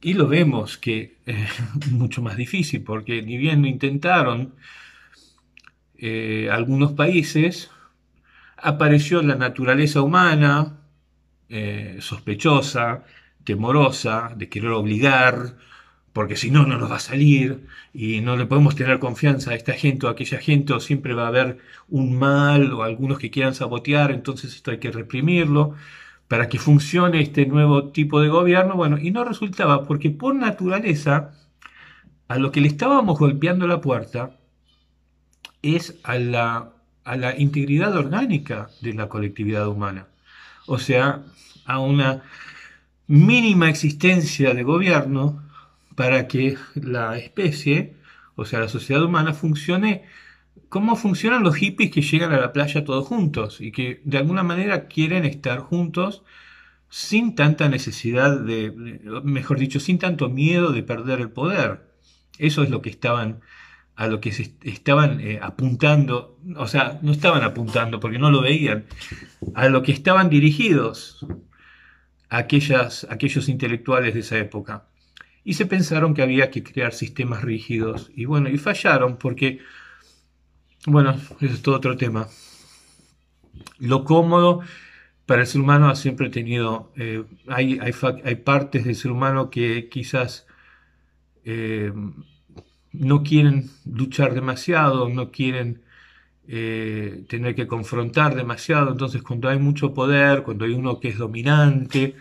y lo vemos que es [LAUGHS] mucho más difícil porque ni bien lo intentaron eh, algunos países, apareció la naturaleza humana eh, sospechosa, temorosa, de querer obligar, porque si no, no nos va a salir y no le podemos tener confianza a esta gente o a aquella gente, o siempre va a haber un mal o algunos que quieran sabotear, entonces esto hay que reprimirlo para que funcione este nuevo tipo de gobierno. Bueno, y no resultaba porque por naturaleza a lo que le estábamos golpeando la puerta es a la, a la integridad orgánica de la colectividad humana, o sea, a una mínima existencia de gobierno para que la especie, o sea, la sociedad humana, funcione como funcionan los hippies que llegan a la playa todos juntos y que de alguna manera quieren estar juntos sin tanta necesidad de, mejor dicho, sin tanto miedo de perder el poder. Eso es lo que estaban a lo que se estaban eh, apuntando, o sea, no estaban apuntando porque no lo veían, a lo que estaban dirigidos aquellas, aquellos intelectuales de esa época. Y se pensaron que había que crear sistemas rígidos. Y bueno, y fallaron porque, bueno, eso es todo otro tema. Lo cómodo para el ser humano ha siempre tenido, eh, hay, partes del ser humano que quizás eh, no quieren luchar demasiado, no quieren eh, tener que confrontar demasiado. Entonces, cuando hay mucho poder, cuando hay uno que es dominante,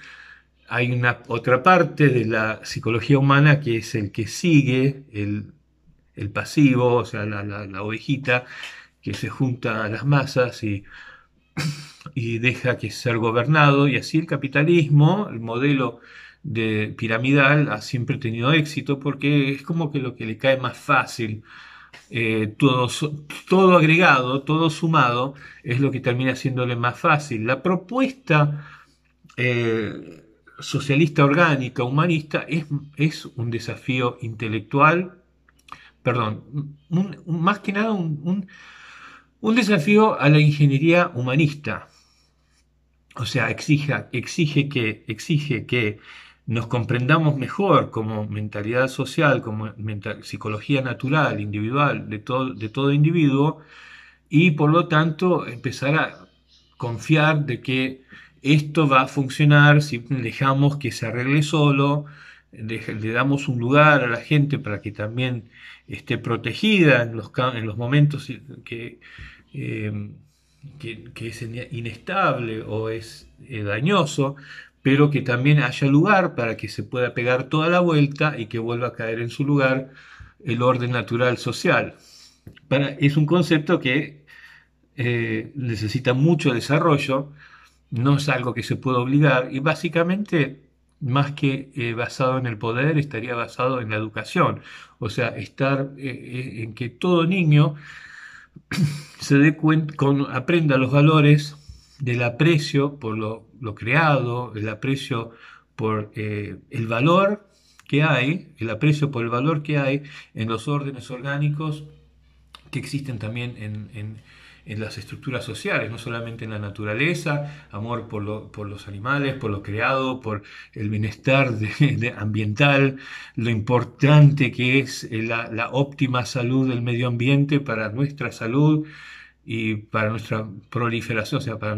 hay una otra parte de la psicología humana que es el que sigue, el, el pasivo, o sea, la, la, ovejita que se junta a las masas y, y deja que ser gobernado. Y así el capitalismo, el modelo de piramidal, ha siempre tenido éxito porque es como que lo que le cae más fácil eh, todo, agregado, todo sumado, es lo que termina haciéndole más fácil. La propuesta eh, socialista orgánica, humanista, es, es, un desafío intelectual, perdón, más que nada un, un, desafío a la ingeniería humanista. O sea, exija exige que, exige que nos comprendamos mejor como mentalidad social, como psicología natural, individual, de todo, de todo individuo, y por lo tanto empezar a confiar de que esto va a funcionar si dejamos que se arregle solo, le, damos un lugar a la gente para que también esté protegida en los, momentos eh, que, que, es inestable o es eh, dañoso, pero que también haya lugar para que se pueda pegar toda la vuelta y que vuelva a caer en su lugar el orden natural social. es un concepto que eh, necesita mucho desarrollo, no es algo que se pueda obligar y básicamente más que eh, basado en el poder, estaría basado en la educación. O sea, estar eh, en que todo niño [CLEARS THROAT] se aprenda los valores del aprecio por lo, creado, el aprecio por eh, el valor que hay, el aprecio por el valor que hay en los órdenes orgánicos que existen también en, las estructuras sociales, no solamente en la naturaleza, amor por, los animales, por lo creado, por el bienestar ambiental, lo importante que es eh, la óptima salud del medio ambiente para nuestra salud, y para nuestra proliferación, o sea, para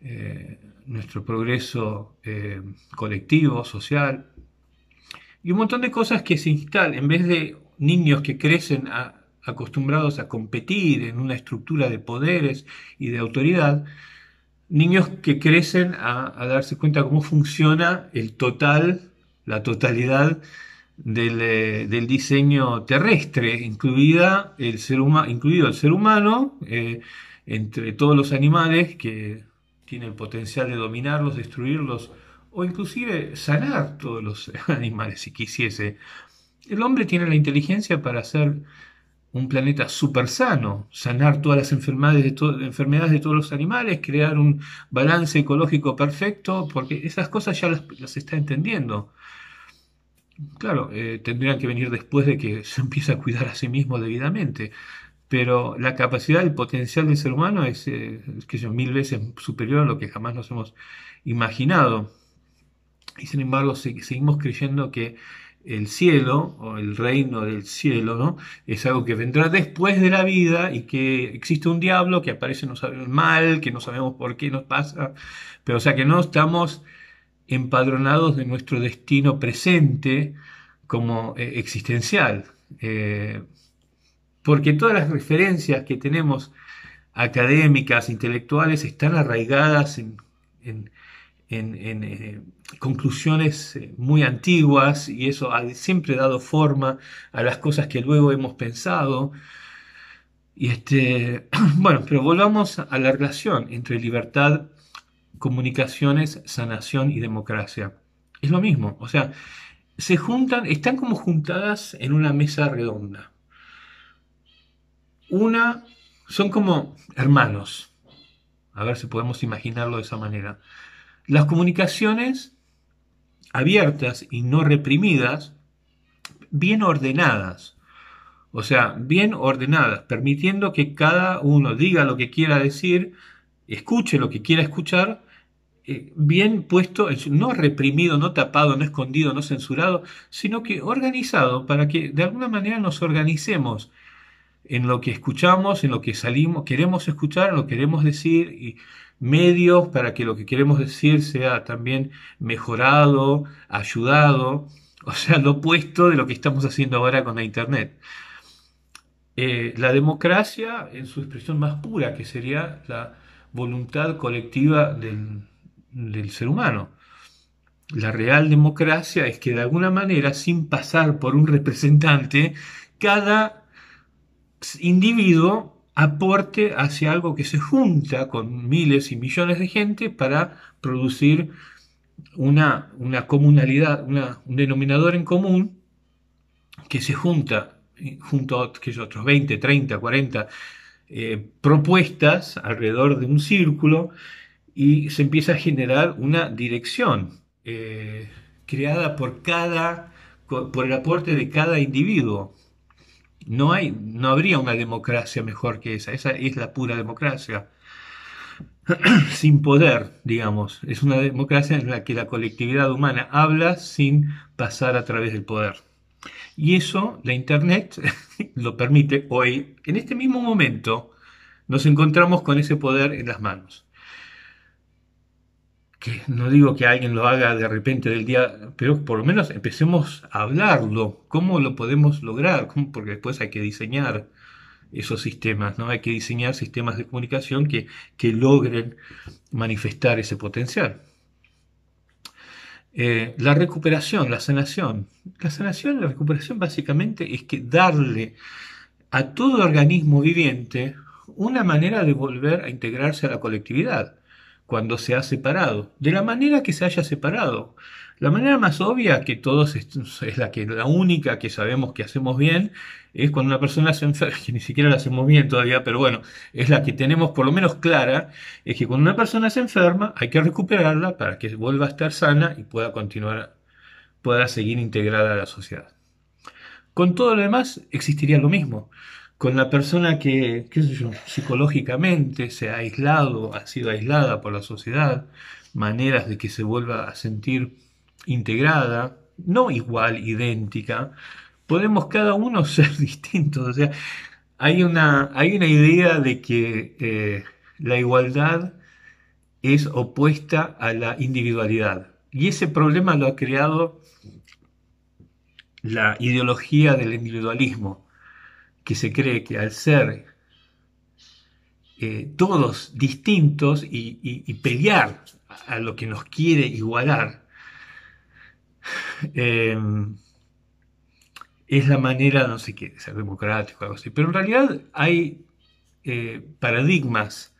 eh, nuestro progreso eh, colectivo, social, y un montón de cosas que se instalan, en vez de niños que crecen acostumbrados a competir en una estructura de poderes y de autoridad, niños que crecen a, a darse cuenta cómo funciona el total, la totalidad eh, del, diseño terrestre, incluida el ser incluido el ser humano, eh, entre todos los animales que tienen el potencial de dominarlos, destruirlos o inclusive sanar todos los [LAUGHS] animales si quisiese. El hombre tiene la inteligencia para hacer un planeta súper sano, sanar todas las enfermedades de, enfermedades de todos los animales, crear un balance ecológico perfecto, porque esas cosas ya las está entendiendo. Claro, eh, tendrían que venir después de que [LAUGHS] se empiece a cuidar a sí mismo debidamente, pero la capacidad, el potencial del ser humano es, eh, que mil veces superior a lo que jamás nos hemos imaginado. Y sin embargo, seguimos creyendo que el cielo o el reino del cielo ¿no? es algo que vendrá después de la vida y que existe un diablo que aparece, no sabemos mal, que no sabemos por qué nos pasa, pero o sea que no estamos empadronados de nuestro destino presente como eh, existencial. Eh, porque todas las referencias que tenemos académicas, intelectuales, están arraigadas en, eh, conclusiones muy antiguas y eso ha siempre dado forma a las cosas que luego hemos pensado. Y este, [CLEARS THROAT] bueno, pero volvamos a la relación entre libertad comunicaciones, sanación y democracia. Es lo mismo, o sea, se juntan, están como juntadas en una mesa redonda. Una, son como hermanos. A ver si podemos imaginarlo de esa manera. Las comunicaciones abiertas y no reprimidas, bien ordenadas, o sea, bien ordenadas, permitiendo que cada uno diga lo que quiera decir, escuche lo que quiera escuchar, eh, bien puesto, no reprimido, no tapado, no escondido, no censurado, sino que organizado para que de alguna manera nos organicemos en lo que escuchamos, en lo que salimos, queremos escuchar, lo queremos decir y medios para que lo que queremos decir sea también mejorado, ayudado, [LAUGHS] o sea, lo opuesto de lo que estamos haciendo ahora con la Internet. Eh, la democracia en su expresión más pura, que sería la voluntad colectiva del, del ser humano. La real democracia es que de alguna manera, sin pasar por un representante, cada individuo aporte hacia algo que se junta con miles y millones de gente para producir una, una comunalidad, un denominador en común que se junta junto a que otros 20, 30, 40 propuestas alrededor de un círculo y se empieza a generar una dirección eh, creada por cada por el aporte de cada individuo. No, hay, no habría una democracia mejor que esa, esa es la pura democracia. [CLEARS THROAT] sin poder, digamos. Es una democracia en la que la colectividad humana habla sin pasar a través del poder. Y eso la Internet [LAUGHS] lo permite hoy. En este mismo momento nos encontramos con ese poder en las manos que no digo que alguien lo haga de repente del día, pero por lo menos empecemos a hablarlo, cómo lo podemos lograr, porque después hay que diseñar esos sistemas, ¿no? Hay que diseñar sistemas de comunicación que, que logren manifestar ese potencial. Eh, la recuperación, la sanación. La sanación, la recuperación básicamente es que darle a todo organismo viviente una manera de volver a integrarse a la colectividad cuando se ha separado, de la manera que se haya separado. La manera más obvia que todos es la que la única que sabemos que hacemos bien es cuando una persona se enferma, [LAUGHS] que ni siquiera la hacemos bien todavía, pero bueno, es la que tenemos por lo menos clara, es que cuando una persona se enferma hay que recuperarla para que vuelva a estar sana y pueda continuar, pueda seguir integrada a la sociedad. Con todo lo demás existiría lo mismo con la persona que, qué psicológicamente se ha aislado, ha sido aislada por la sociedad, maneras de que se vuelva a sentir integrada, no igual, idéntica, podemos cada uno [LAUGHS] ser distintos. O sea, hay una, hay una idea de que eh, la igualdad es opuesta a la individualidad. Y ese problema lo ha creado la ideología del individualismo, que se cree que al ser eh, todos distintos y, pelear a lo que nos quiere igualar, em, es la manera, no sé qué, ser democrático, algo así. Pero en realidad hay eh, paradigmas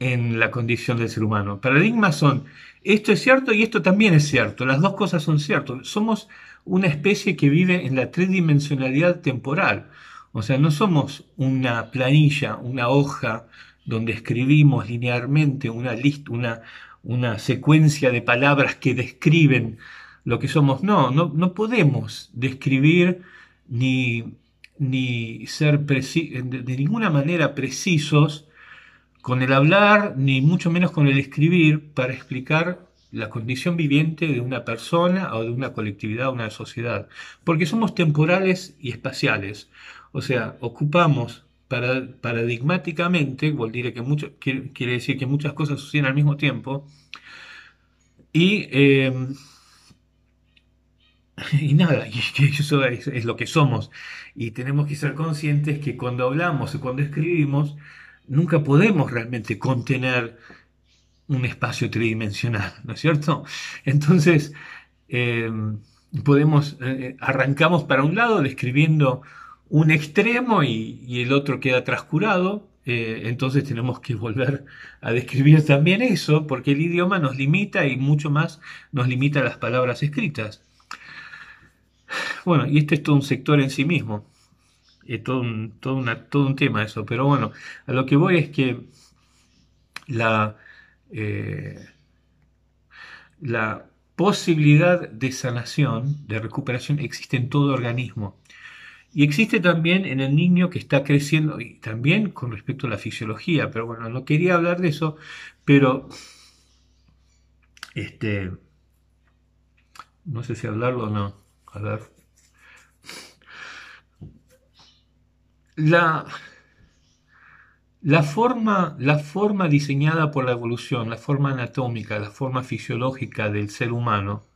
en la condición del ser humano. Paradigmas son, esto es cierto y esto también es cierto, las dos cosas son ciertas. Somos una especie que vive en la tridimensionalidad temporal. O sea, no somos una planilla, una hoja donde escribimos linealmente una, lista, una, una secuencia de palabras que describen lo que somos. No, no, no podemos describir ni, ni ser de, ninguna manera precisos con el hablar, ni mucho menos con el escribir, para explicar la condición viviente de una persona o de una colectividad o una sociedad, porque somos temporales y espaciales. O sea, ocupamos paradigmáticamente, quiere, decir que muchas cosas suceden al mismo tiempo, y, em, y nada, eso es, lo que somos. Y tenemos que ser conscientes que cuando hablamos y cuando escribimos, nunca podemos realmente contener un espacio tridimensional, ¿no es cierto? Entonces, em, podemos, eh, eh, arrancamos para un lado describiendo un extremo y, el otro queda trascurado, eh, entonces tenemos que volver a describir también eso, porque el idioma nos limita y mucho más nos limita las palabras escritas. Bueno, y este es todo un sector en sí mismo, es eh, todo un, tema eso, pero bueno, a lo que voy es que la, eh, la posibilidad de sanación, de recuperación, existe en todo organismo. Y existe también en el niño que está creciendo, y también con respecto a la fisiología, pero bueno, no quería hablar de eso, pero este, no sé si hablarlo o no, a ver. La, la forma, la forma diseñada por la evolución, la forma anatómica, la forma fisiológica del ser humano,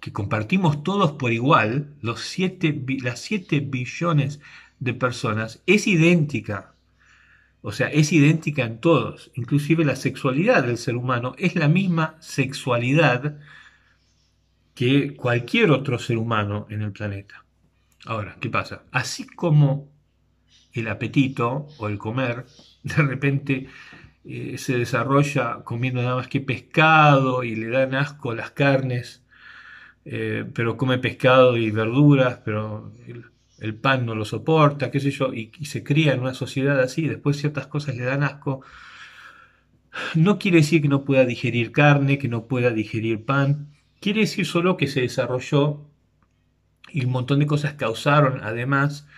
que compartimos todos por igual, los siete, las 7 billones de personas, es idéntica. O sea, es idéntica en todos. Inclusive la sexualidad del ser humano es la misma sexualidad que cualquier otro ser humano en el planeta. Ahora, ¿qué pasa? Así como el apetito o el comer, de repente eh, se desarrolla comiendo nada más que pescado y le dan asco las carnes eh, pero come pescado y verduras, pero el, pan no lo soporta, qué sé yo, y, y se cría en una sociedad así, después ciertas cosas le dan asco. No quiere decir que no pueda digerir carne, que no pueda digerir pan, quiere decir solo que se desarrolló y un montón de cosas causaron además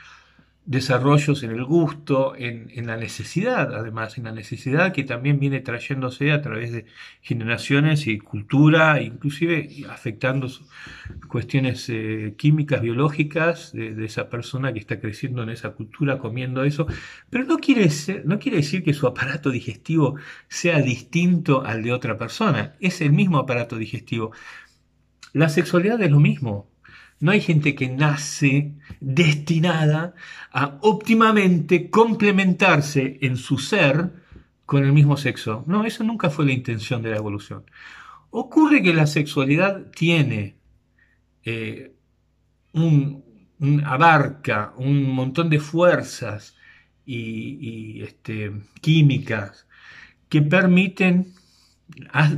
desarrollos en el gusto, en, la necesidad, además, en la necesidad que también viene trayéndose a través de generaciones y cultura, inclusive afectando cuestiones eh, químicas, biológicas de, esa persona que está creciendo en esa cultura, comiendo eso. Pero no quiere, no quiere decir que su aparato digestivo sea distinto al de otra persona, es el mismo aparato digestivo. La sexualidad es lo mismo, no hay gente que nace destinada a óptimamente complementarse en su ser con el mismo sexo. No, eso nunca fue la intención de la evolución. Ocurre que la sexualidad tiene eh, un, abarca un montón de fuerzas y, este, químicas que permiten,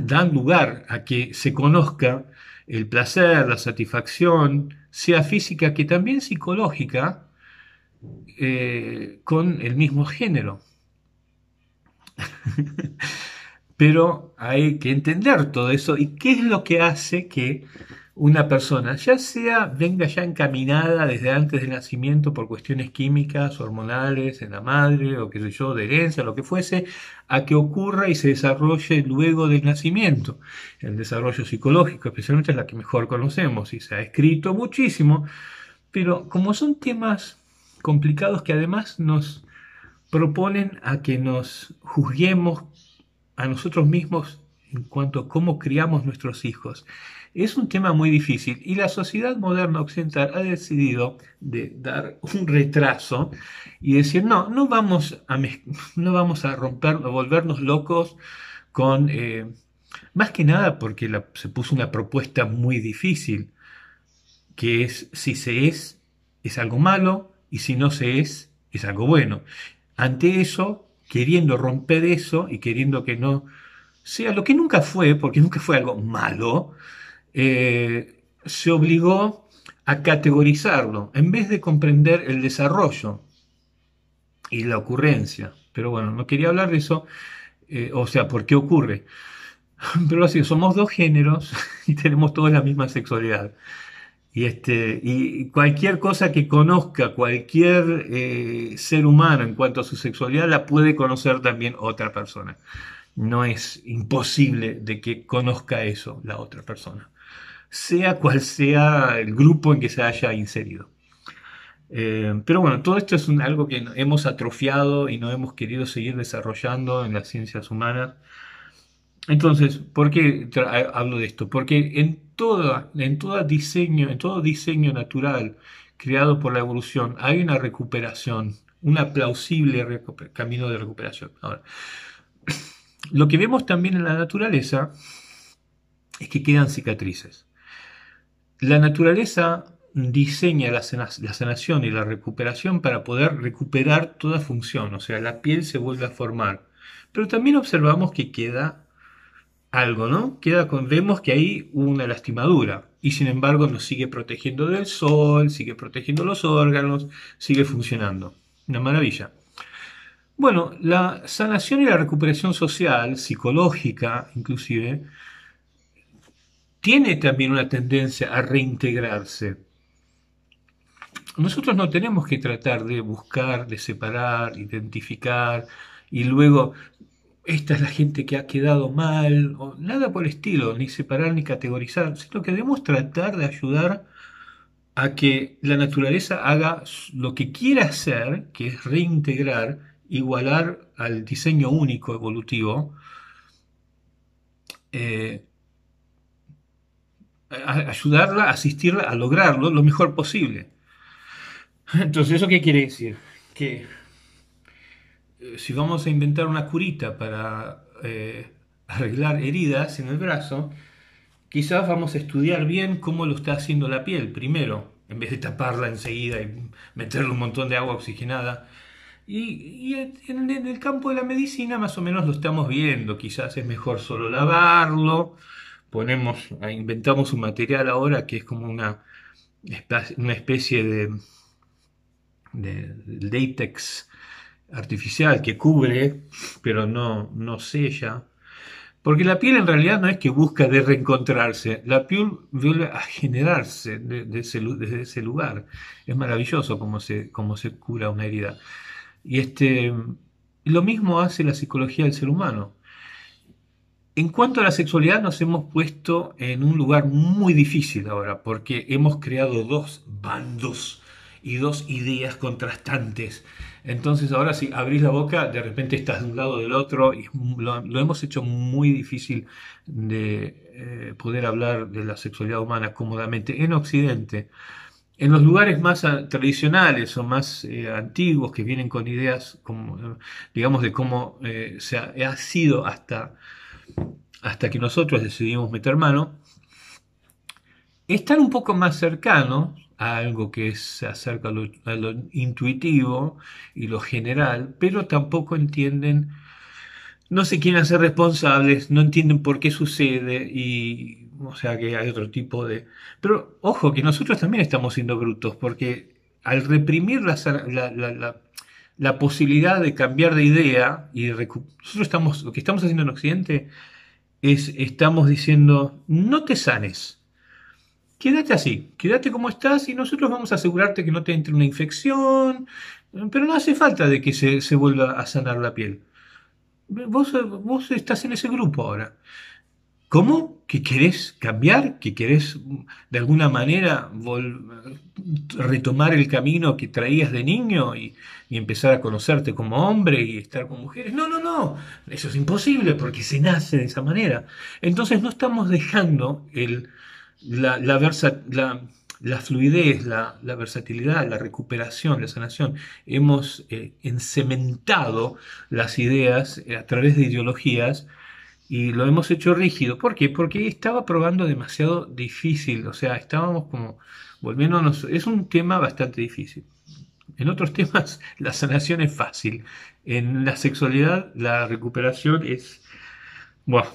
dan lugar a que se conozca el placer, la satisfacción, sea física que también psicológica, eh, con el mismo género. [LAUGHS] Pero hay que entender todo eso y qué es lo que hace que una persona, ya sea venga ya encaminada desde antes del nacimiento por cuestiones químicas, hormonales, en la madre, o qué sé yo, de herencia, lo que fuese, a que ocurra y se desarrolle luego del nacimiento. El desarrollo psicológico, especialmente, es la que mejor conocemos y se ha escrito muchísimo, pero como son temas complicados que además nos proponen a que nos juzguemos a nosotros mismos en cuanto a cómo criamos nuestros hijos es un tema muy difícil y la sociedad moderna occidental ha decidido de dar un retraso y decir, no, no vamos a, no vamos a romper, a volvernos locos con... Eh, más que nada porque se puso una propuesta muy difícil, que es si se es, es algo malo, y si no se es, es algo bueno. Ante eso, queriendo romper eso y queriendo que no sea lo que nunca fue, porque nunca fue algo malo, eh, se obligó a categorizarlo, en vez de comprender el desarrollo y la ocurrencia. Pero bueno, no quería hablar de eso, eh, o sea, ¿por qué ocurre? [LAUGHS] Pero así, somos dos géneros [LAUGHS] y tenemos todos la misma sexualidad. Y, este, y cualquier cosa que conozca cualquier eh, ser humano en cuanto a su sexualidad la puede conocer también otra persona. No es imposible de que conozca eso la otra persona, sea cual sea el grupo en que se haya inserido. Eh, pero bueno, todo esto es algo que hemos atrofiado y no hemos querido seguir desarrollando en las ciencias humanas. Entonces, ¿por qué hablo de esto? Porque en, toda, en, todo diseño, en todo diseño natural creado por la evolución hay una recuperación, un plausible camino de recuperación. Ahora, lo que vemos también en la naturaleza es que quedan cicatrices. La naturaleza diseña la, sanación y la recuperación para poder recuperar toda función, o sea, la piel se vuelve a formar. Pero también observamos que queda algo, ¿no? Queda vemos que hay una lastimadura y sin embargo nos sigue protegiendo del sol, sigue protegiendo los órganos, sigue funcionando. Una maravilla. Bueno, la sanación y la recuperación social, psicológica inclusive, tiene también una tendencia a reintegrarse. Nosotros no tenemos que tratar de buscar, de separar, identificar y luego esta es la gente que ha quedado mal, o nada por el estilo, ni separar ni categorizar, sino que debemos tratar de ayudar a que la naturaleza haga lo que quiera hacer, que es reintegrar, igualar al diseño único evolutivo, eh, ayudarla, asistirla a lograrlo lo mejor posible. Entonces, ¿eso qué quiere decir? Que eh, si vamos a inventar una curita para eh, arreglar heridas en el brazo, quizás vamos a estudiar bien cómo lo está haciendo la piel primero, en vez de taparla enseguida y meterle un montón de agua oxigenada. Y, en, el campo de la medicina más o menos lo estamos viendo, quizás es mejor solo lavarlo, ponemos, inventamos un material ahora que es como una, una especie de, de latex artificial que cubre, pero no, no sella. Porque la piel en realidad no es que busca de reencontrarse, la piel vuelve a generarse desde ese, ese, lugar. Es maravilloso cómo se, cómo se cura una herida. Y este, lo mismo hace la psicología del ser humano. En cuanto a la sexualidad nos hemos puesto en un lugar muy difícil ahora porque hemos creado dos bandos y dos ideas contrastantes. Entonces ahora si abrís la boca, de repente estás de un lado del otro y lo, hemos hecho muy difícil de eh, poder hablar de la sexualidad humana cómodamente en Occidente. En los lugares más ah, tradicionales o más eh, antiguos que vienen con ideas, como, eh, digamos, de cómo eh, se ha, sido hasta, hasta que nosotros decidimos meter mano, están un poco más cercanos a algo que se acerca a lo intuitivo y lo general, pero tampoco entienden no se quieren hacer responsables, no entienden por qué sucede y, o sea, que hay otro tipo de... Pero ojo, que nosotros también estamos siendo brutos, porque al reprimir la, la, la, la posibilidad de cambiar de idea y nosotros estamos, lo que estamos haciendo en Occidente es, estamos diciendo, no te sanes. Quédate así, quédate como estás y nosotros vamos a asegurarte que no te entre una infección, pero no hace falta de que se vuelva a sanar la piel. Vos, vos estás en ese grupo ahora. ¿Cómo? ¿Que querés cambiar? ¿Que querés de alguna manera retomar el camino que traías de niño y, empezar a conocerte como hombre y estar con mujeres? No, no, no. Eso es imposible porque se nace de esa manera. Entonces no estamos dejando el, la, la, versa, la la fluidez, la, versatilidad, la recuperación, la sanación. Hemos eh, encementado las ideas eh, a través de ideologías y lo hemos hecho rígido. ¿Por qué? Porque estaba probando demasiado difícil, o sea, estábamos como volviéndonos... Es un tema bastante difícil. En otros [LAUGHS] temas la sanación es fácil. En la sexualidad la recuperación es... Bueno,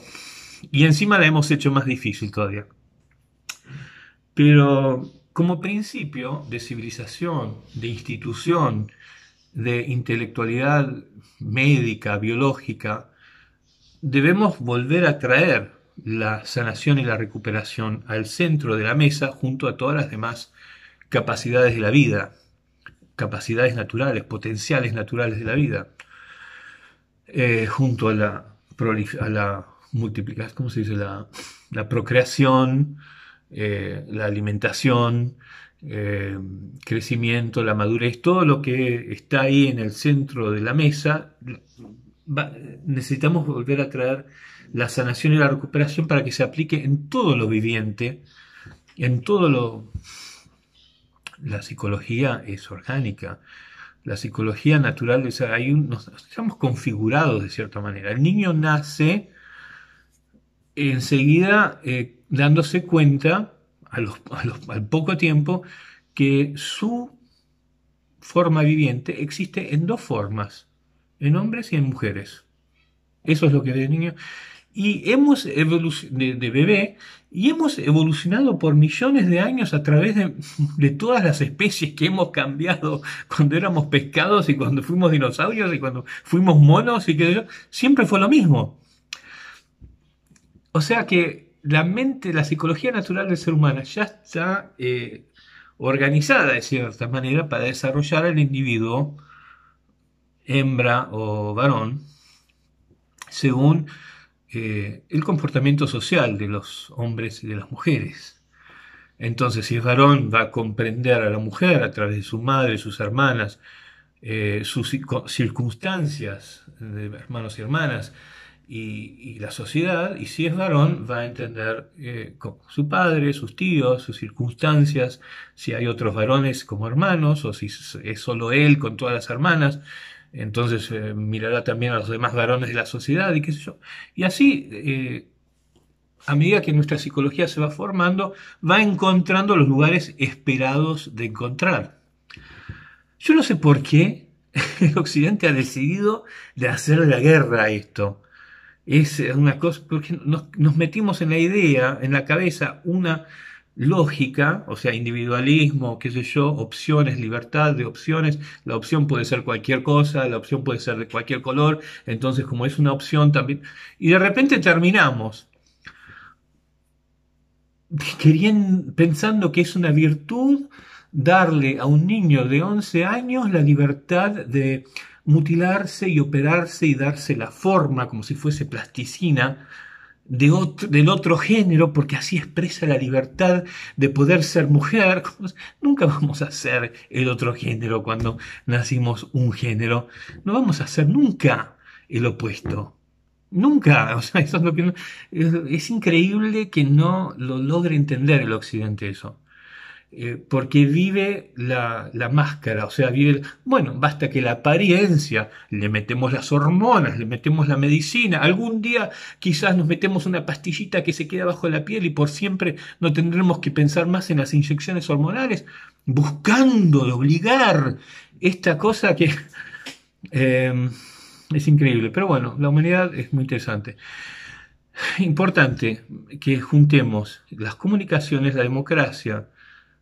y encima la hemos hecho más difícil todavía. Pero como principio de civilización, de institución, de intelectualidad médica, biológica, debemos volver a traer la sanación y la recuperación al centro de la mesa junto a todas las demás capacidades de la vida, capacidades naturales, potenciales naturales de la vida, eh, junto a la, multiplicación, ¿cómo se dice? la procreación, eh, la alimentación, eh, crecimiento, la madurez, todo lo que está ahí en el centro de la mesa, necesitamos volver a traer la sanación y la recuperación para que se aplique en todo lo viviente, en todo lo... La psicología es orgánica, la psicología natural, nos, estamos configurados de cierta manera. El niño nace enseguida eh, dándose cuenta a los, al poco tiempo que su forma viviente existe en dos formas, en hombres y en mujeres. Eso es lo que de niño. Y hemos de, de, bebé, y hemos evolucionado por millones de años a través de, de, todas las especies que hemos cambiado cuando éramos pescados y cuando fuimos dinosaurios y cuando fuimos monos y que siempre fue lo mismo. O sea que la mente, la psicología natural del ser humano ya está eh, organizada de cierta manera para desarrollar al individuo, hembra o varón, según eh, el comportamiento social de los hombres y de las mujeres. Entonces, si el varón va a comprender a la mujer a través de su madre, sus hermanas, eh, sus circunstancias de hermanos y hermanas, y, la sociedad, y si es varón, va a entender eh, su padre, sus tíos, sus circunstancias, si hay otros varones como hermanos o si es solo él con todas las hermanas. Entonces eh, mirará también a los demás varones de la sociedad y qué sé yo. Y así, eh, a medida que nuestra psicología se va formando, va encontrando los lugares esperados de encontrar. Yo no sé por qué [LAUGHS] el Occidente ha decidido de hacer la guerra a esto. Es eh, una cosa, porque nos, metimos en la idea, en la cabeza, una lógica, o sea, individualismo, qué sé yo, opciones, libertad de opciones, la opción puede ser cualquier cosa, la opción puede ser de cualquier color, entonces como es una opción también, y de repente terminamos pensando que es una virtud darle a un niño de 11 años la libertad de mutilarse y operarse y darse la forma como si fuese plasticina del otro género, porque así expresa la libertad de poder ser mujer. [LAUGHS] Nunca vamos a ser el otro género cuando nacimos un género. No vamos a ser nunca el opuesto. Nunca. [LAUGHS] es increíble que no lo logre entender el occidente eso. Eh, porque vive la, máscara, o sea, vive, bueno, basta que la apariencia, le metemos las hormonas, le metemos la medicina, algún día quizás nos metemos una pastillita que se queda bajo la piel y por siempre no tendremos que pensar más en las inyecciones hormonales, buscando de obligar esta cosa que [LAUGHS] em, es increíble, pero bueno, la humanidad es muy interesante importante que juntemos las comunicaciones, la democracia,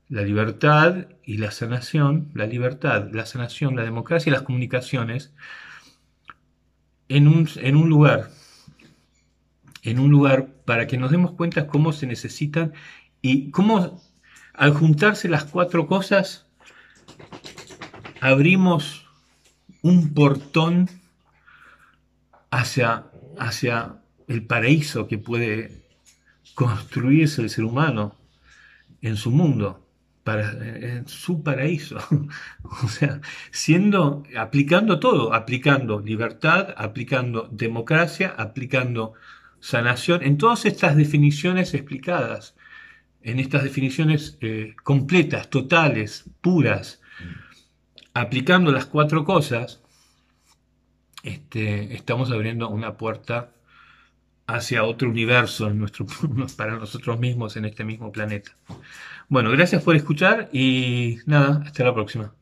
la libertad y la sanación, la libertad, la sanación, la democracia y las comunicaciones en un, en un lugar, en un lugar para que nos demos cuenta cómo se necesitan y cómo al juntarse las cuatro cosas abrimos un portón hacia, hacia el paraíso que puede construirse el ser humano en su mundo en eh, eh, su paraíso. [LAUGHS] o sea, siendo, aplicando todo, aplicando libertad, aplicando democracia, aplicando sanación, en todas estas definiciones explicadas, en estas definiciones eh, completas, totales, puras, aplicando las cuatro cosas, este, estamos abriendo una puerta hacia otro universo en nuestro, [LAUGHS] para nosotros mismos en este mismo planeta. Bueno, gracias por escuchar y nada, hasta la próxima.